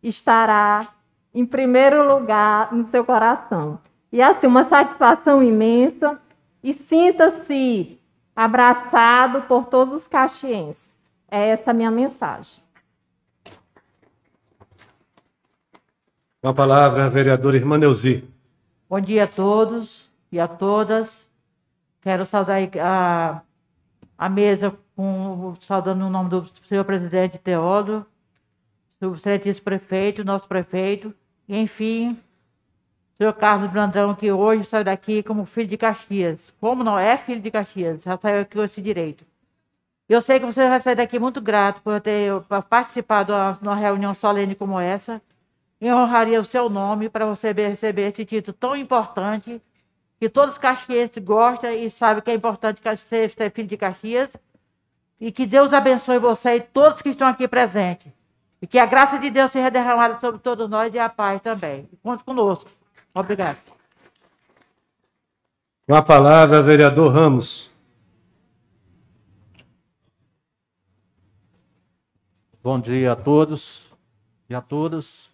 estará em primeiro lugar no seu coração. E assim, uma satisfação imensa. E sinta-se abraçado por todos os caxienses. É essa a minha mensagem. Com a palavra, a vereadora Irmã Neuzi. Bom dia a todos e a todas. Quero saudar a, a mesa com, saudando o nome do senhor presidente Teodoro, do excelentíssimo prefeito, nosso prefeito, e enfim, senhor Carlos Brandão, que hoje sai daqui como filho de Caxias. Como não é filho de Caxias, já saiu aqui com esse direito. Eu sei que você vai sair daqui muito grato por ter participado de uma reunião solene como essa e honraria o seu nome para você receber esse título tão importante que todos os caxienses gostam e sabem que é importante ser, ser filho de Caxias. E que Deus abençoe você e todos que estão aqui presentes. E que a graça de Deus seja derramada sobre todos nós e a paz também. Conte conosco. Obrigado. Com a palavra, vereador Ramos. Bom dia a todos e a todas.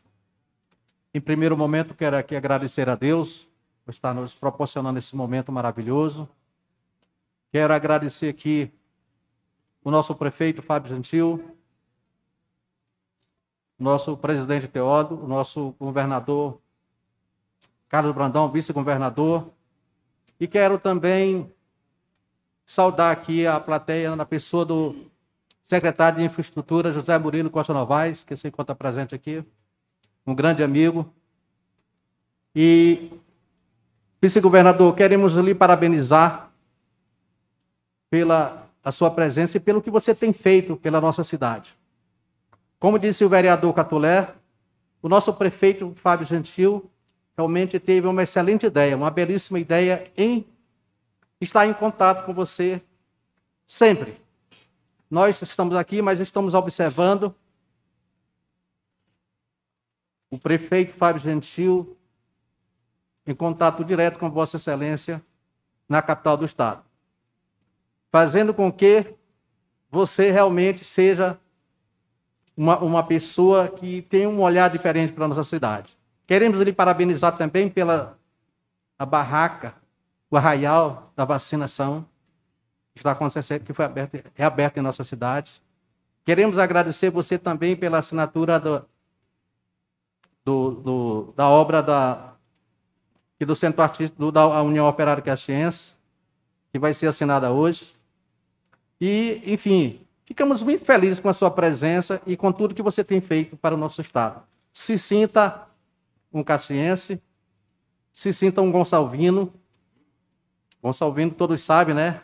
Em primeiro momento, quero aqui agradecer a Deus por estar nos proporcionando esse momento maravilhoso. Quero agradecer aqui o nosso prefeito Fábio Gentil, nosso presidente Teodoro, o nosso governador Carlos Brandão, vice-governador. E quero também saudar aqui a plateia na pessoa do secretário de Infraestrutura, José Murilo Costa Novaes, que se encontra presente aqui um grande amigo. E, vice-governador, queremos lhe parabenizar pela a sua presença e pelo que você tem feito pela nossa cidade. Como disse o vereador Catulé, o nosso prefeito Fábio Gentil realmente teve uma excelente ideia, uma belíssima ideia em estar em contato com você sempre. Nós estamos aqui, mas estamos observando o prefeito Fábio Gentil, em contato direto com Vossa Excelência na capital do Estado, fazendo com que você realmente seja uma, uma pessoa que tem um olhar diferente para a nossa cidade. Queremos lhe parabenizar também pela a barraca, o arraial da vacinação que, está acontecendo, que foi aberto, reaberto é em nossa cidade. Queremos agradecer você também pela assinatura do, do, do, da obra da, e do Centro Artístico da União Operária Caxiense, é que vai ser assinada hoje. E, enfim, ficamos muito felizes com a sua presença e com tudo que você tem feito para o nosso Estado. Se sinta um caxiense, se sinta um gonçalvino. Gonçalvino, todos sabem, né?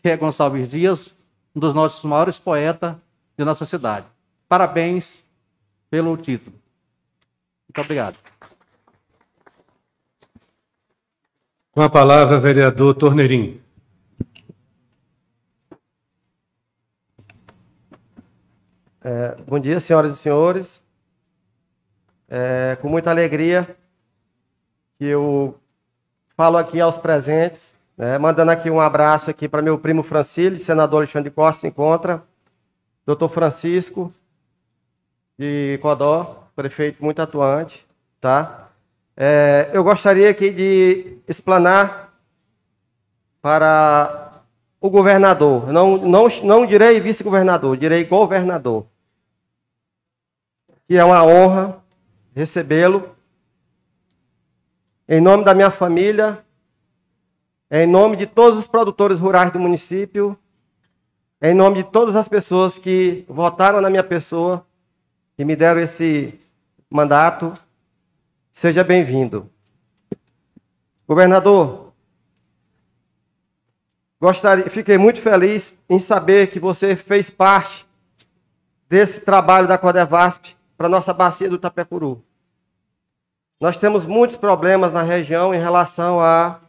Que é Gonçalves Dias, um dos nossos maiores poetas de nossa cidade. Parabéns pelo título. Muito obrigado. Com a palavra, vereador Torneirinho. É, bom dia, senhoras e senhores. É, com muita alegria que eu falo aqui aos presentes, né, mandando aqui um abraço aqui para meu primo Francílio, senador Alexandre Costa se encontra, doutor Francisco de Codó, prefeito muito atuante, tá? É, eu gostaria aqui de explanar para o governador, não, não, não direi vice-governador, direi governador, que é uma honra recebê-lo. Em nome da minha família, em nome de todos os produtores rurais do município, em nome de todas as pessoas que votaram na minha pessoa e me deram esse mandato. Seja bem-vindo. Governador, gostaria, fiquei muito feliz em saber que você fez parte desse trabalho da Codevasp para nossa bacia do Tapecuru. Nós temos muitos problemas na região em relação a,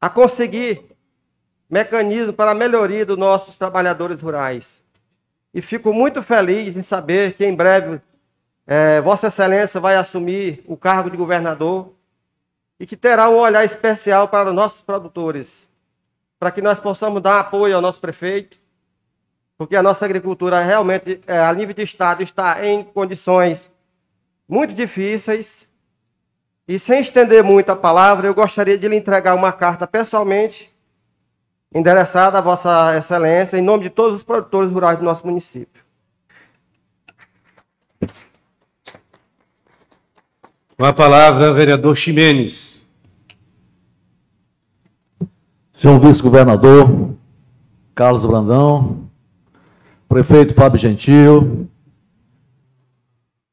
a conseguir mecanismo para a melhoria dos nossos trabalhadores rurais. E fico muito feliz em saber que em breve é, Vossa Excelência vai assumir o cargo de governador e que terá um olhar especial para nossos produtores, para que nós possamos dar apoio ao nosso prefeito, porque a nossa agricultura realmente, é, a nível de Estado, está em condições muito difíceis. E sem estender muito a palavra, eu gostaria de lhe entregar uma carta pessoalmente, endereçada à Vossa Excelência, em nome de todos os produtores rurais do nosso município. Com a palavra, vereador Ximenes. Senhor vice-governador Carlos Brandão, prefeito Fábio Gentil,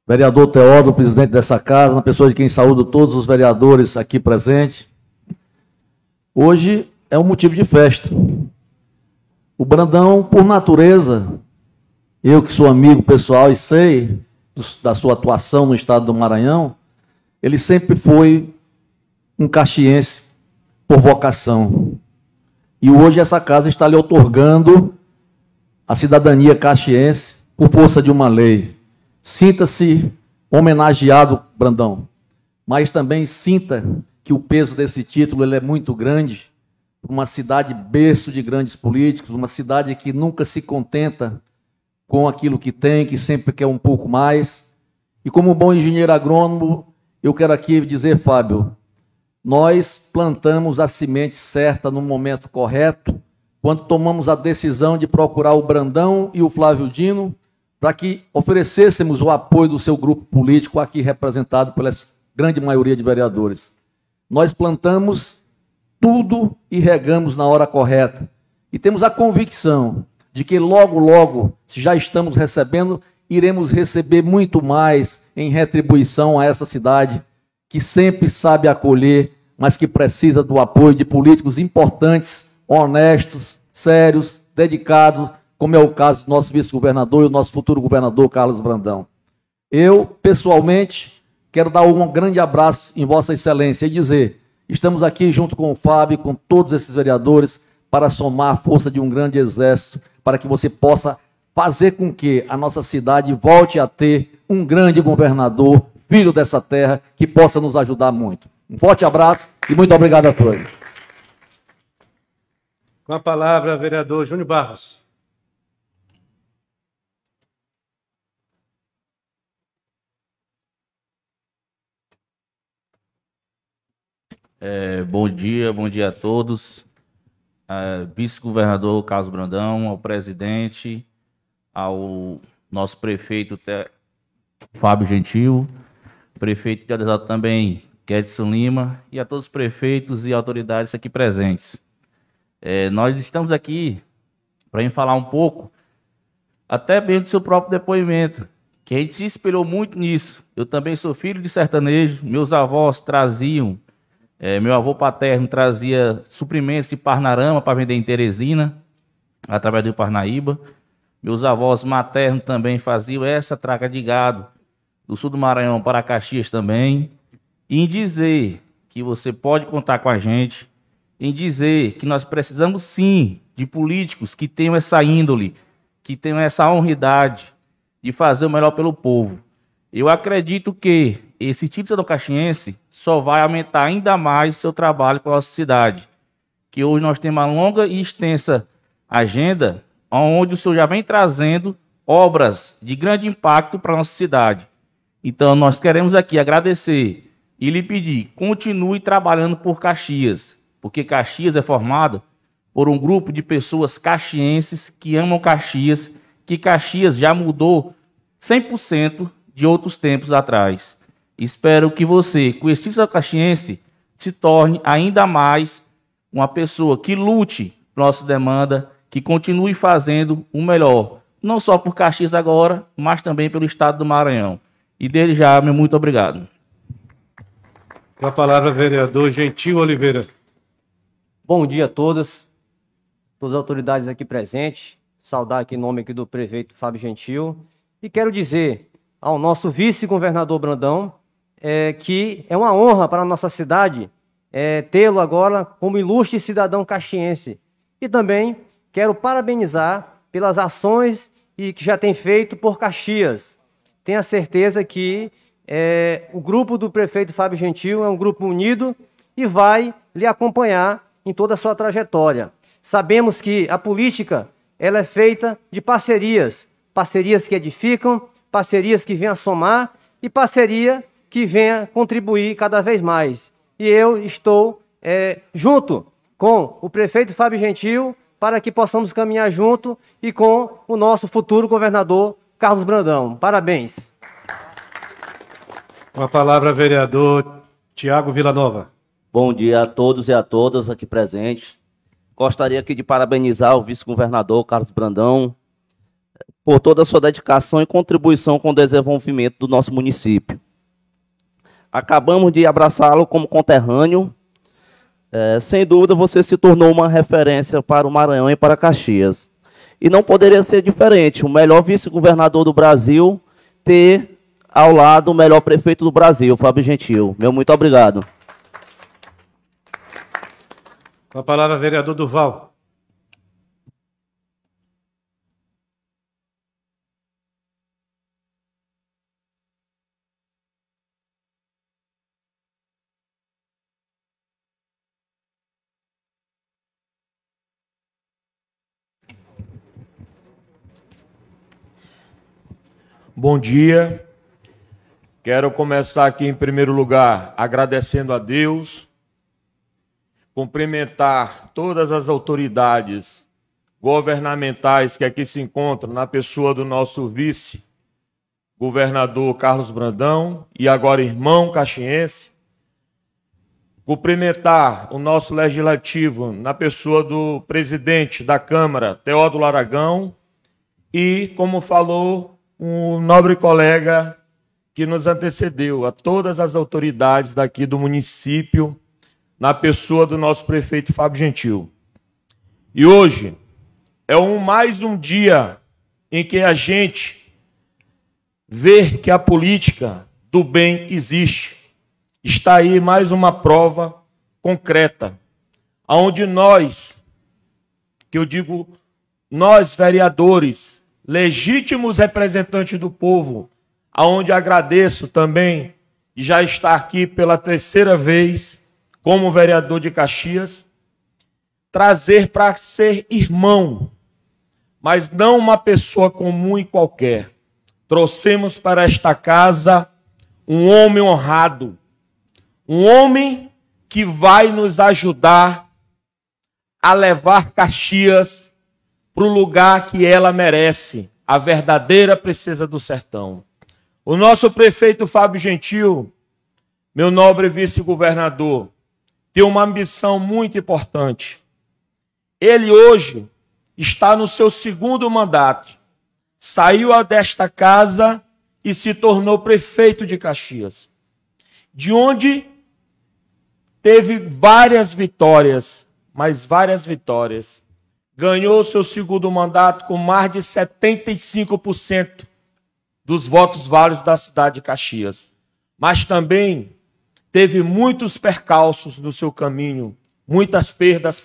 vereador Teodoro, presidente dessa casa, na pessoa de quem saúdo todos os vereadores aqui presentes. Hoje é um motivo de festa. O Brandão, por natureza, eu que sou amigo pessoal e sei da sua atuação no estado do Maranhão, ele sempre foi um caxiense por vocação. E hoje essa casa está lhe otorgando a cidadania caxiense por força de uma lei. Sinta-se homenageado, Brandão, mas também sinta que o peso desse título ele é muito grande. Uma cidade berço de grandes políticos, uma cidade que nunca se contenta com aquilo que tem, que sempre quer um pouco mais. E como bom engenheiro agrônomo, eu quero aqui dizer, Fábio, nós plantamos a semente certa no momento correto, quando tomamos a decisão de procurar o Brandão e o Flávio Dino, para que oferecêssemos o apoio do seu grupo político aqui representado pela grande maioria de vereadores. Nós plantamos tudo e regamos na hora correta. E temos a convicção de que logo, logo, já estamos recebendo iremos receber muito mais em retribuição a essa cidade que sempre sabe acolher, mas que precisa do apoio de políticos importantes, honestos, sérios, dedicados, como é o caso do nosso vice-governador e o nosso futuro governador Carlos Brandão. Eu, pessoalmente, quero dar um grande abraço em Vossa Excelência e dizer: estamos aqui junto com o Fábio, com todos esses vereadores, para somar a força de um grande exército, para que você possa fazer com que a nossa cidade volte a ter um grande governador, filho dessa terra, que possa nos ajudar muito. Um forte abraço e muito obrigado a todos. Com a palavra, vereador Júnior Barros. É, bom dia, bom dia a todos. É, Vice-governador Carlos Brandão, ao presidente, ao nosso prefeito Fábio Gentil, prefeito de Odesal também, Kedson Lima, e a todos os prefeitos e autoridades aqui presentes. É, nós estamos aqui para falar um pouco, até bem do seu próprio depoimento, que a gente se espelhou muito nisso. Eu também sou filho de sertanejo, meus avós traziam, é, meu avô paterno trazia suprimentos de Parnarama para vender em Teresina, através do Parnaíba. Meus avós maternos também faziam essa traca de gado do sul do Maranhão para Caxias também. Em dizer que você pode contar com a gente, em dizer que nós precisamos sim de políticos que tenham essa índole, que tenham essa honridade de fazer o melhor pelo povo. Eu acredito que esse tipo de caxiense só vai aumentar ainda mais seu trabalho para a nossa cidade, que hoje nós temos uma longa e extensa agenda onde o senhor já vem trazendo obras de grande impacto para a nossa cidade. Então, nós queremos aqui agradecer e lhe pedir, continue trabalhando por Caxias, porque Caxias é formado por um grupo de pessoas caxienses que amam Caxias, que Caxias já mudou 100% de outros tempos atrás. Espero que você, conhecida caxiense, se torne ainda mais uma pessoa que lute nossa demanda, que continue fazendo o melhor, não só por Caxias agora, mas também pelo estado do Maranhão. E dele já, meu muito obrigado. Com a palavra, vereador Gentil Oliveira. Bom dia a todas, todas as autoridades aqui presentes. Saudar aqui em nome aqui do prefeito Fábio Gentil. E quero dizer ao nosso vice-governador Brandão é, que é uma honra para a nossa cidade é, tê-lo agora como ilustre cidadão caxiense. E também Quero parabenizar pelas ações e que já tem feito por Caxias. Tenho a certeza que é, o grupo do prefeito Fábio Gentil é um grupo unido e vai lhe acompanhar em toda a sua trajetória. Sabemos que a política ela é feita de parcerias, parcerias que edificam, parcerias que venham somar e parceria que venha contribuir cada vez mais. E eu estou é, junto com o prefeito Fábio Gentil para que possamos caminhar junto e com o nosso futuro governador Carlos Brandão. Parabéns. Com a palavra, vereador Tiago Villanova. Bom dia a todos e a todas aqui presentes. Gostaria aqui de parabenizar o vice-governador Carlos Brandão por toda a sua dedicação e contribuição com o desenvolvimento do nosso município. Acabamos de abraçá-lo como conterrâneo é, sem dúvida você se tornou uma referência para o Maranhão e para Caxias. E não poderia ser diferente. O melhor vice-governador do Brasil ter ao lado o melhor prefeito do Brasil, Fábio Gentil. Meu muito obrigado. Com a palavra, vereador Duval. bom dia. Quero começar aqui, em primeiro lugar, agradecendo a Deus, cumprimentar todas as autoridades governamentais que aqui se encontram, na pessoa do nosso vice, governador Carlos Brandão, e agora irmão caxiense. Cumprimentar o nosso legislativo, na pessoa do presidente da Câmara, Teódulo Aragão, e, como falou um nobre colega que nos antecedeu, a todas as autoridades daqui do município, na pessoa do nosso prefeito Fábio Gentil. E hoje é um, mais um dia em que a gente vê que a política do bem existe. Está aí mais uma prova concreta, aonde nós, que eu digo nós vereadores, legítimos representantes do povo, aonde agradeço também já estar aqui pela terceira vez como vereador de Caxias, trazer para ser irmão, mas não uma pessoa comum e qualquer. Trouxemos para esta casa um homem honrado, um homem que vai nos ajudar a levar Caxias para o lugar que ela merece, a verdadeira princesa do sertão. O nosso prefeito Fábio Gentil, meu nobre vice-governador, tem uma ambição muito importante. Ele hoje está no seu segundo mandato, saiu desta casa e se tornou prefeito de Caxias, de onde teve várias vitórias, mas várias vitórias ganhou seu segundo mandato com mais de 75% dos votos válidos da cidade de Caxias. Mas também teve muitos percalços no seu caminho, muitas perdas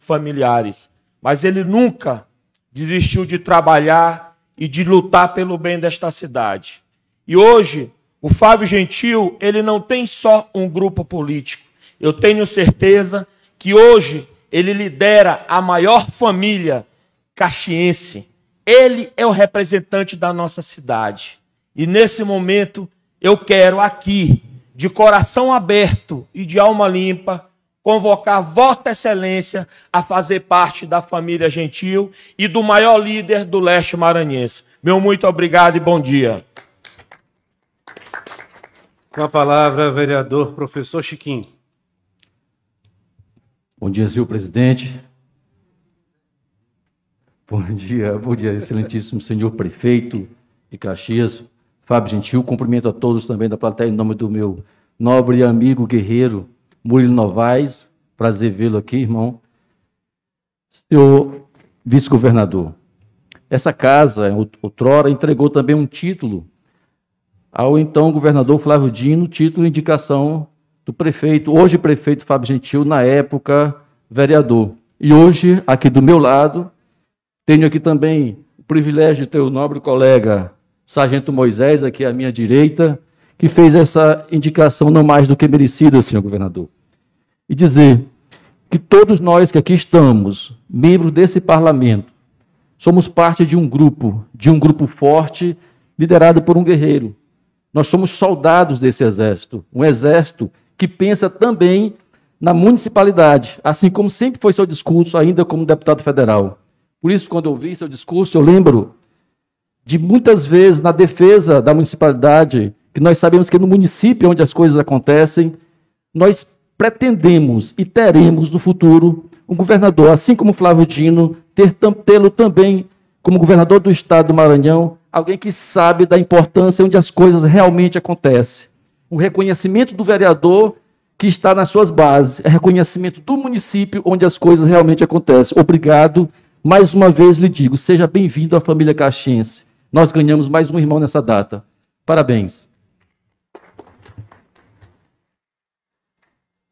familiares. Mas ele nunca desistiu de trabalhar e de lutar pelo bem desta cidade. E hoje, o Fábio Gentil, ele não tem só um grupo político. Eu tenho certeza que hoje ele lidera a maior família caxiense. Ele é o representante da nossa cidade. E nesse momento, eu quero aqui, de coração aberto e de alma limpa, convocar Vossa Excelência a fazer parte da família gentil e do maior líder do leste maranhense. Meu muito obrigado e bom dia. Com a palavra, vereador professor Chiquinho. Bom dia, senhor presidente. Bom dia, bom dia, excelentíssimo senhor prefeito de Caxias, Fábio Gentil. Cumprimento a todos também da plateia em nome do meu nobre amigo guerreiro Murilo Novaes. Prazer vê-lo aqui, irmão. Senhor vice-governador, essa casa, outrora, entregou também um título ao então governador Flávio Dino, título indicação do prefeito, hoje prefeito Fábio Gentil, na época vereador. E hoje, aqui do meu lado, tenho aqui também o privilégio de ter o nobre colega Sargento Moisés, aqui à minha direita, que fez essa indicação não mais do que merecida, senhor governador. E dizer que todos nós que aqui estamos, membros desse parlamento, somos parte de um grupo, de um grupo forte, liderado por um guerreiro. Nós somos soldados desse exército, um exército que pensa também na municipalidade, assim como sempre foi seu discurso, ainda como deputado federal. Por isso, quando eu vi seu discurso, eu lembro de muitas vezes na defesa da municipalidade, que nós sabemos que no município é onde as coisas acontecem, nós pretendemos e teremos no futuro um governador, assim como Flávio Dino, ter tê-lo também como governador do estado do Maranhão, alguém que sabe da importância onde as coisas realmente acontecem o reconhecimento do vereador que está nas suas bases, é reconhecimento do município onde as coisas realmente acontecem. Obrigado. Mais uma vez lhe digo, seja bem-vindo à família caxiense. Nós ganhamos mais um irmão nessa data. Parabéns.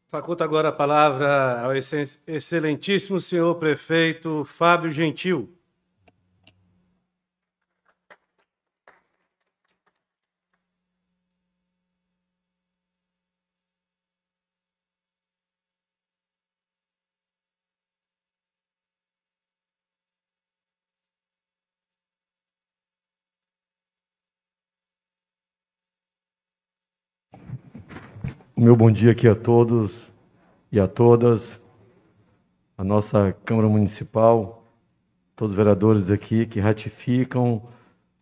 Faculta agora a palavra ao excelentíssimo senhor prefeito Fábio Gentil. meu bom dia aqui a todos e a todas, a nossa Câmara Municipal, todos os vereadores aqui que ratificam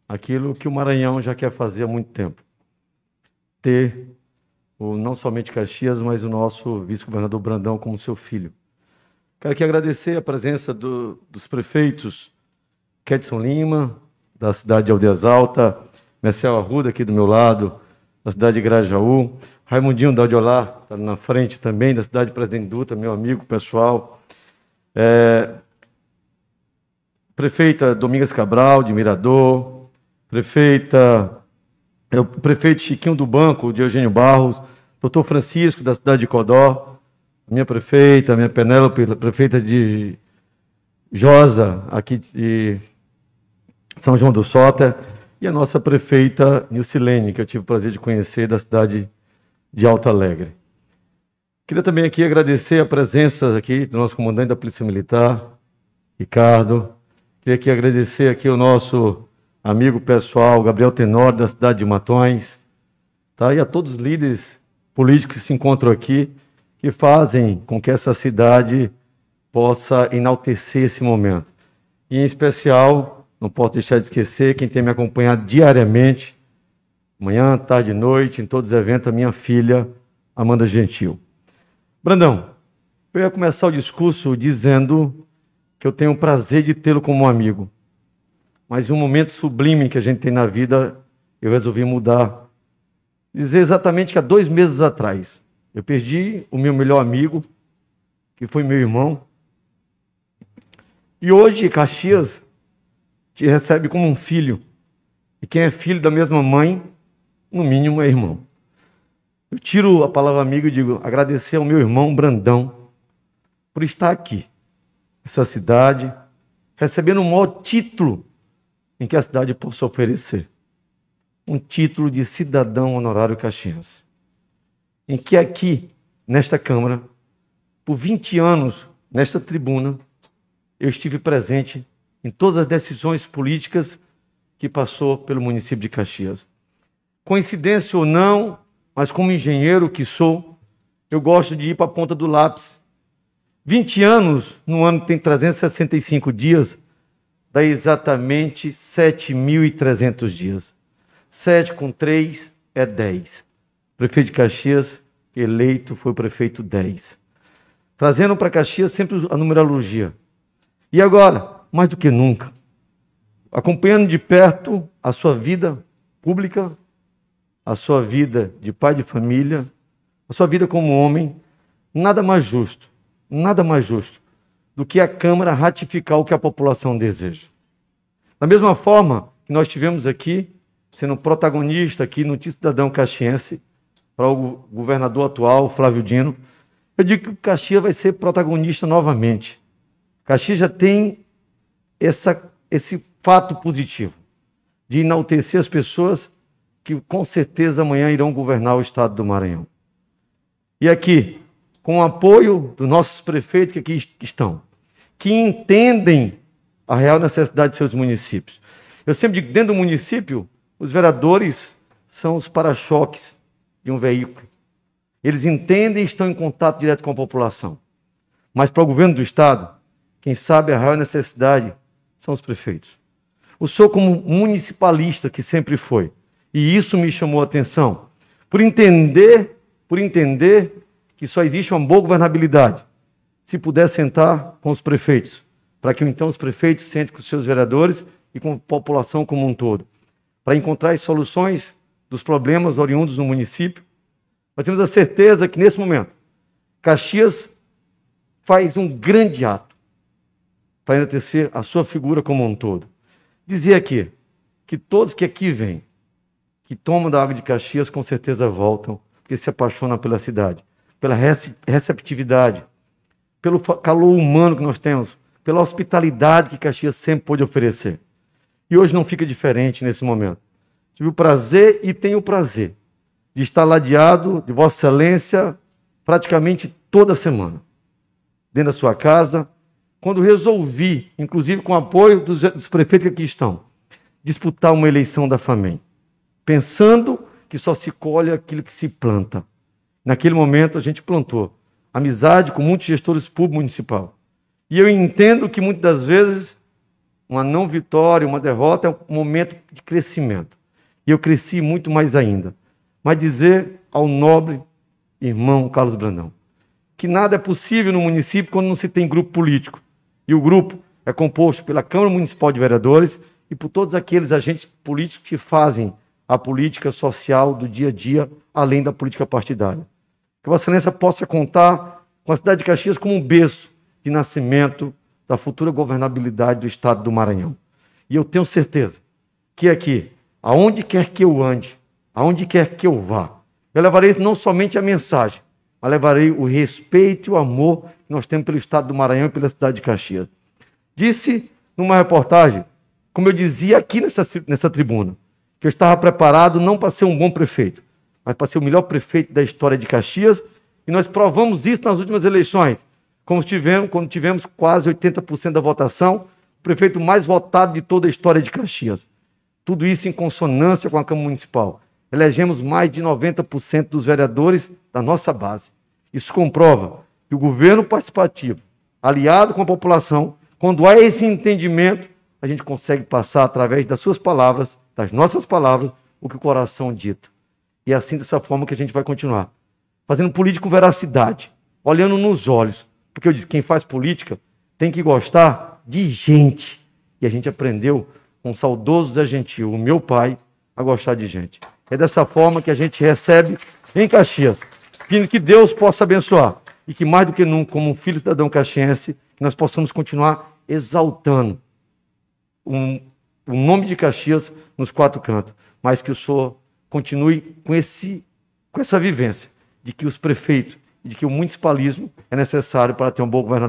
aquilo que o Maranhão já quer fazer há muito tempo. Ter o, não somente Caxias, mas o nosso vice-governador Brandão como seu filho. Quero aqui agradecer a presença do, dos prefeitos Kedson Lima, da cidade de Aldeias Alta, Marcel Arruda, aqui do meu lado, da cidade de Grajaú, Raimundinho da Odiolar, está na frente também, da cidade de Presidente Dutra, meu amigo pessoal. É, prefeita Domingas Cabral, de Mirador, prefeita, é, o prefeito Chiquinho do Banco, de Eugênio Barros, doutor Francisco, da cidade de Codó, minha prefeita, minha Penélope, prefeita de Josa, aqui de São João do Sota, e a nossa prefeita Nilcilene, que eu tive o prazer de conhecer, da cidade de de Alto Alegre. Queria também aqui agradecer a presença aqui do nosso comandante da Polícia Militar, Ricardo. Queria aqui agradecer aqui o nosso amigo pessoal, Gabriel Tenor da cidade de Matões, tá? e a todos os líderes políticos que se encontram aqui, que fazem com que essa cidade possa enaltecer esse momento. E, em especial, não posso deixar de esquecer quem tem me acompanhado diariamente, manhã, tarde e noite, em todos os eventos, a minha filha, Amanda Gentil. Brandão, eu ia começar o discurso dizendo que eu tenho o prazer de tê-lo como um amigo. Mas um momento sublime que a gente tem na vida, eu resolvi mudar. Dizer exatamente que há dois meses atrás, eu perdi o meu melhor amigo, que foi meu irmão. E hoje, Caxias te recebe como um filho. E quem é filho da mesma mãe no mínimo é irmão. Eu tiro a palavra amigo e digo agradecer ao meu irmão Brandão por estar aqui, nessa cidade, recebendo o maior título em que a cidade possa oferecer. Um título de cidadão honorário caxiense. Em que aqui, nesta Câmara, por 20 anos, nesta tribuna, eu estive presente em todas as decisões políticas que passou pelo município de Caxias. Coincidência ou não, mas como engenheiro que sou, eu gosto de ir para a ponta do lápis. 20 anos, no ano tem 365 dias, dá exatamente 7.300 dias. 7 com 3 é 10. Prefeito de Caxias, eleito, foi prefeito 10. Trazendo para Caxias sempre a numerologia. E agora, mais do que nunca, acompanhando de perto a sua vida pública, a sua vida de pai de família, a sua vida como homem, nada mais justo, nada mais justo do que a Câmara ratificar o que a população deseja. Da mesma forma que nós tivemos aqui, sendo protagonista aqui no Cidadão Caxiense, para o governador atual, Flávio Dino, eu digo que o Caxias vai ser protagonista novamente. Caxias já tem essa, esse fato positivo de enaltecer as pessoas que com certeza amanhã irão governar o estado do Maranhão. E aqui, com o apoio dos nossos prefeitos que aqui estão, que entendem a real necessidade de seus municípios. Eu sempre digo, dentro do município, os vereadores são os para-choques de um veículo. Eles entendem e estão em contato direto com a população. Mas para o governo do estado, quem sabe a real necessidade são os prefeitos. O senhor, como municipalista que sempre foi, e isso me chamou a atenção. Por entender, por entender que só existe uma boa governabilidade se puder sentar com os prefeitos, para que então os prefeitos sentem com os seus vereadores e com a população como um todo, para encontrar as soluções dos problemas oriundos no município. Nós temos a certeza que nesse momento Caxias faz um grande ato para enaltecer a sua figura como um todo. Dizer aqui que todos que aqui vêm que tomam da água de Caxias com certeza voltam, porque se apaixonam pela cidade, pela receptividade, pelo calor humano que nós temos, pela hospitalidade que Caxias sempre pôde oferecer. E hoje não fica diferente nesse momento. Tive o prazer e tenho o prazer de estar ladeado de Vossa Excelência praticamente toda semana, dentro da sua casa, quando resolvi, inclusive com o apoio dos, dos prefeitos que aqui estão, disputar uma eleição da FAMEM pensando que só se colhe aquilo que se planta. Naquele momento a gente plantou amizade com muitos gestores públicos municipal. E eu entendo que muitas das vezes uma não vitória, uma derrota é um momento de crescimento. E eu cresci muito mais ainda. Mas dizer ao nobre irmão Carlos Brandão que nada é possível no município quando não se tem grupo político. E o grupo é composto pela Câmara Municipal de Vereadores e por todos aqueles agentes políticos que fazem a política social do dia a dia, além da política partidária. Que Vossa Excelência possa contar com a cidade de Caxias como um berço de nascimento da futura governabilidade do Estado do Maranhão. E eu tenho certeza que aqui, aonde quer que eu ande, aonde quer que eu vá, eu levarei não somente a mensagem, mas levarei o respeito e o amor que nós temos pelo Estado do Maranhão e pela cidade de Caxias. Disse numa reportagem, como eu dizia aqui nessa, nessa tribuna, que eu estava preparado não para ser um bom prefeito, mas para ser o melhor prefeito da história de Caxias. E nós provamos isso nas últimas eleições. Como tivemos, quando tivemos quase 80% da votação, o prefeito mais votado de toda a história de Caxias. Tudo isso em consonância com a Câmara Municipal. Elegemos mais de 90% dos vereadores da nossa base. Isso comprova que o governo participativo, aliado com a população, quando há esse entendimento, a gente consegue passar através das suas palavras das nossas palavras, o que o coração dita. E é assim, dessa forma, que a gente vai continuar. Fazendo política com veracidade, olhando nos olhos. Porque eu disse, quem faz política tem que gostar de gente. E a gente aprendeu com o saudoso Zé Gentil, o meu pai, a gostar de gente. É dessa forma que a gente recebe em Caxias. Que Deus possa abençoar. E que mais do que nunca, como um filho cidadão caxiense, nós possamos continuar exaltando um o nome de Caxias nos quatro cantos, mas que o senhor continue com, esse, com essa vivência de que os prefeitos e de que o municipalismo é necessário para ter uma boa,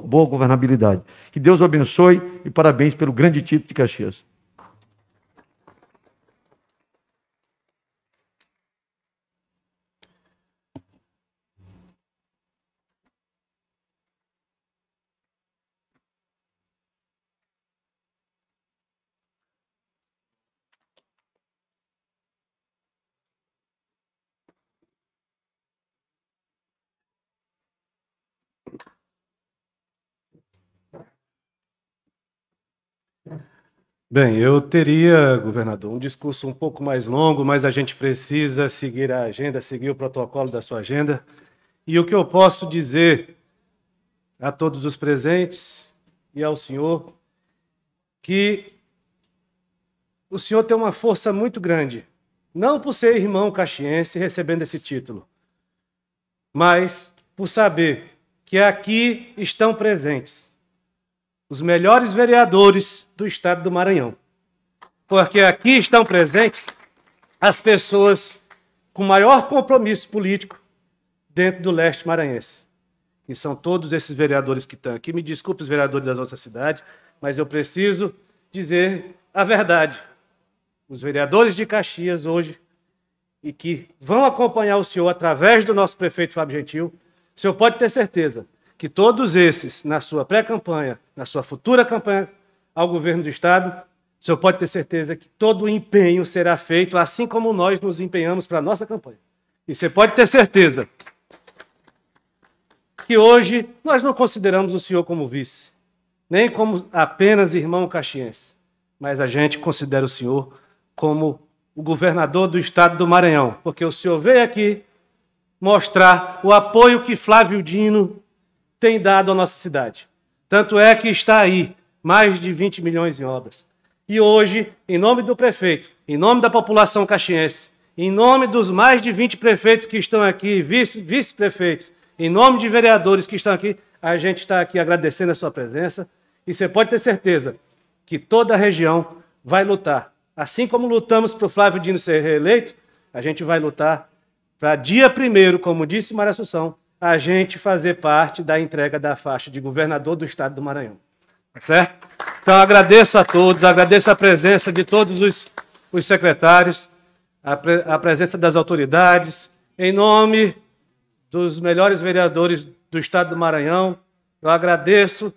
boa governabilidade. Que Deus o abençoe e parabéns pelo grande título de Caxias. Bem, eu teria, governador, um discurso um pouco mais longo, mas a gente precisa seguir a agenda, seguir o protocolo da sua agenda. E o que eu posso dizer a todos os presentes e ao senhor, que o senhor tem uma força muito grande, não por ser irmão caxiense recebendo esse título, mas por saber que aqui estão presentes os melhores vereadores do estado do Maranhão. Porque aqui estão presentes as pessoas com maior compromisso político dentro do leste maranhense. E são todos esses vereadores que estão aqui. Me desculpe os vereadores das outras cidades, mas eu preciso dizer a verdade. Os vereadores de Caxias hoje e que vão acompanhar o senhor através do nosso prefeito Fábio Gentil, o senhor pode ter certeza, que todos esses, na sua pré-campanha, na sua futura campanha ao governo do Estado, o senhor pode ter certeza que todo o empenho será feito, assim como nós nos empenhamos para a nossa campanha. E você pode ter certeza que hoje nós não consideramos o senhor como vice, nem como apenas irmão caxiense, mas a gente considera o senhor como o governador do estado do Maranhão, porque o senhor veio aqui mostrar o apoio que Flávio Dino tem dado à nossa cidade. Tanto é que está aí mais de 20 milhões em obras. E hoje, em nome do prefeito, em nome da população caxiense, em nome dos mais de 20 prefeitos que estão aqui, vice-prefeitos, vice em nome de vereadores que estão aqui, a gente está aqui agradecendo a sua presença. E você pode ter certeza que toda a região vai lutar. Assim como lutamos para o Flávio Dino ser reeleito, a gente vai lutar para dia primeiro, como disse Mara Assunção, a gente fazer parte da entrega da faixa de governador do estado do Maranhão. Tá certo? Então agradeço a todos, agradeço a presença de todos os, os secretários, a, pre, a presença das autoridades, em nome dos melhores vereadores do estado do Maranhão. Eu agradeço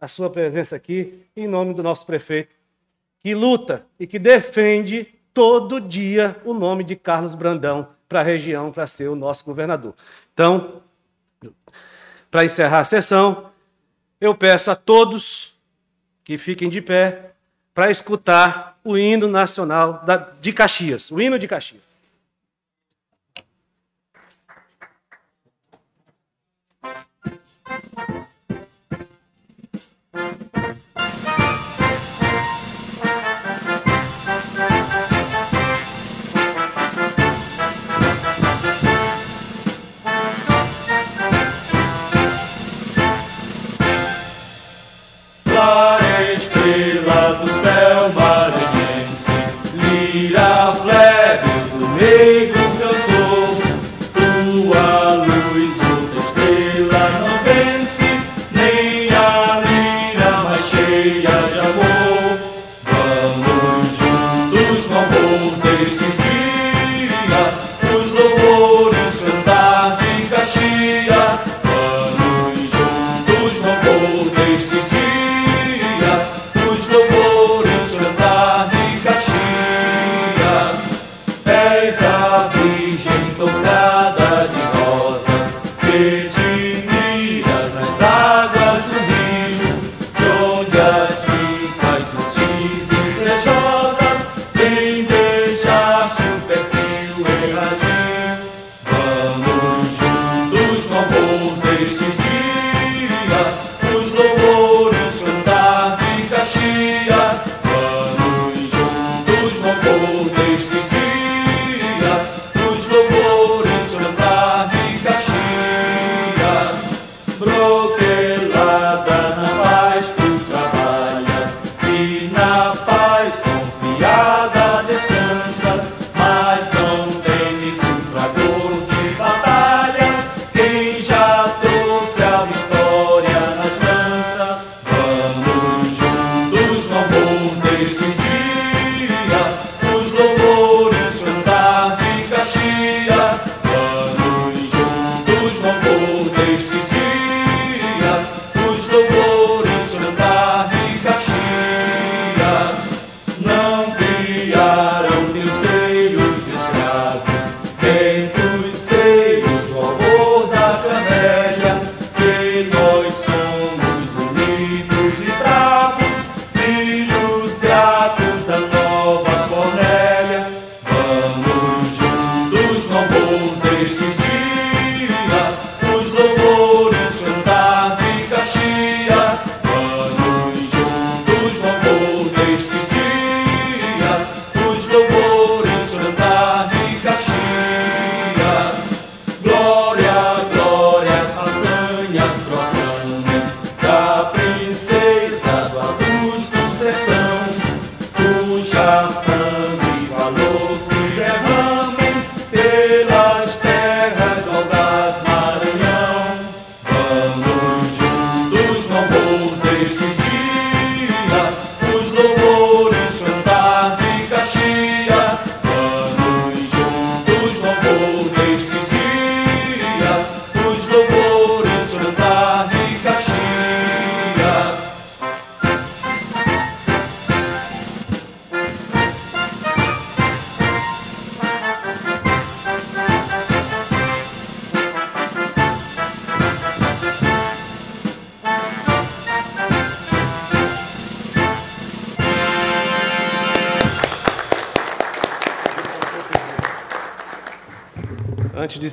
a sua presença aqui em nome do nosso prefeito, que luta e que defende todo dia o nome de Carlos Brandão para a região, para ser o nosso governador. Então, para encerrar a sessão, eu peço a todos que fiquem de pé para escutar o hino nacional de Caxias, o hino de Caxias.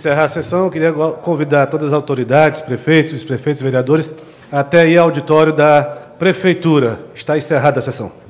encerrar a sessão, eu queria convidar todas as autoridades, prefeitos, vice prefeitos, vereadores, até ir ao auditório da Prefeitura. Está encerrada a sessão.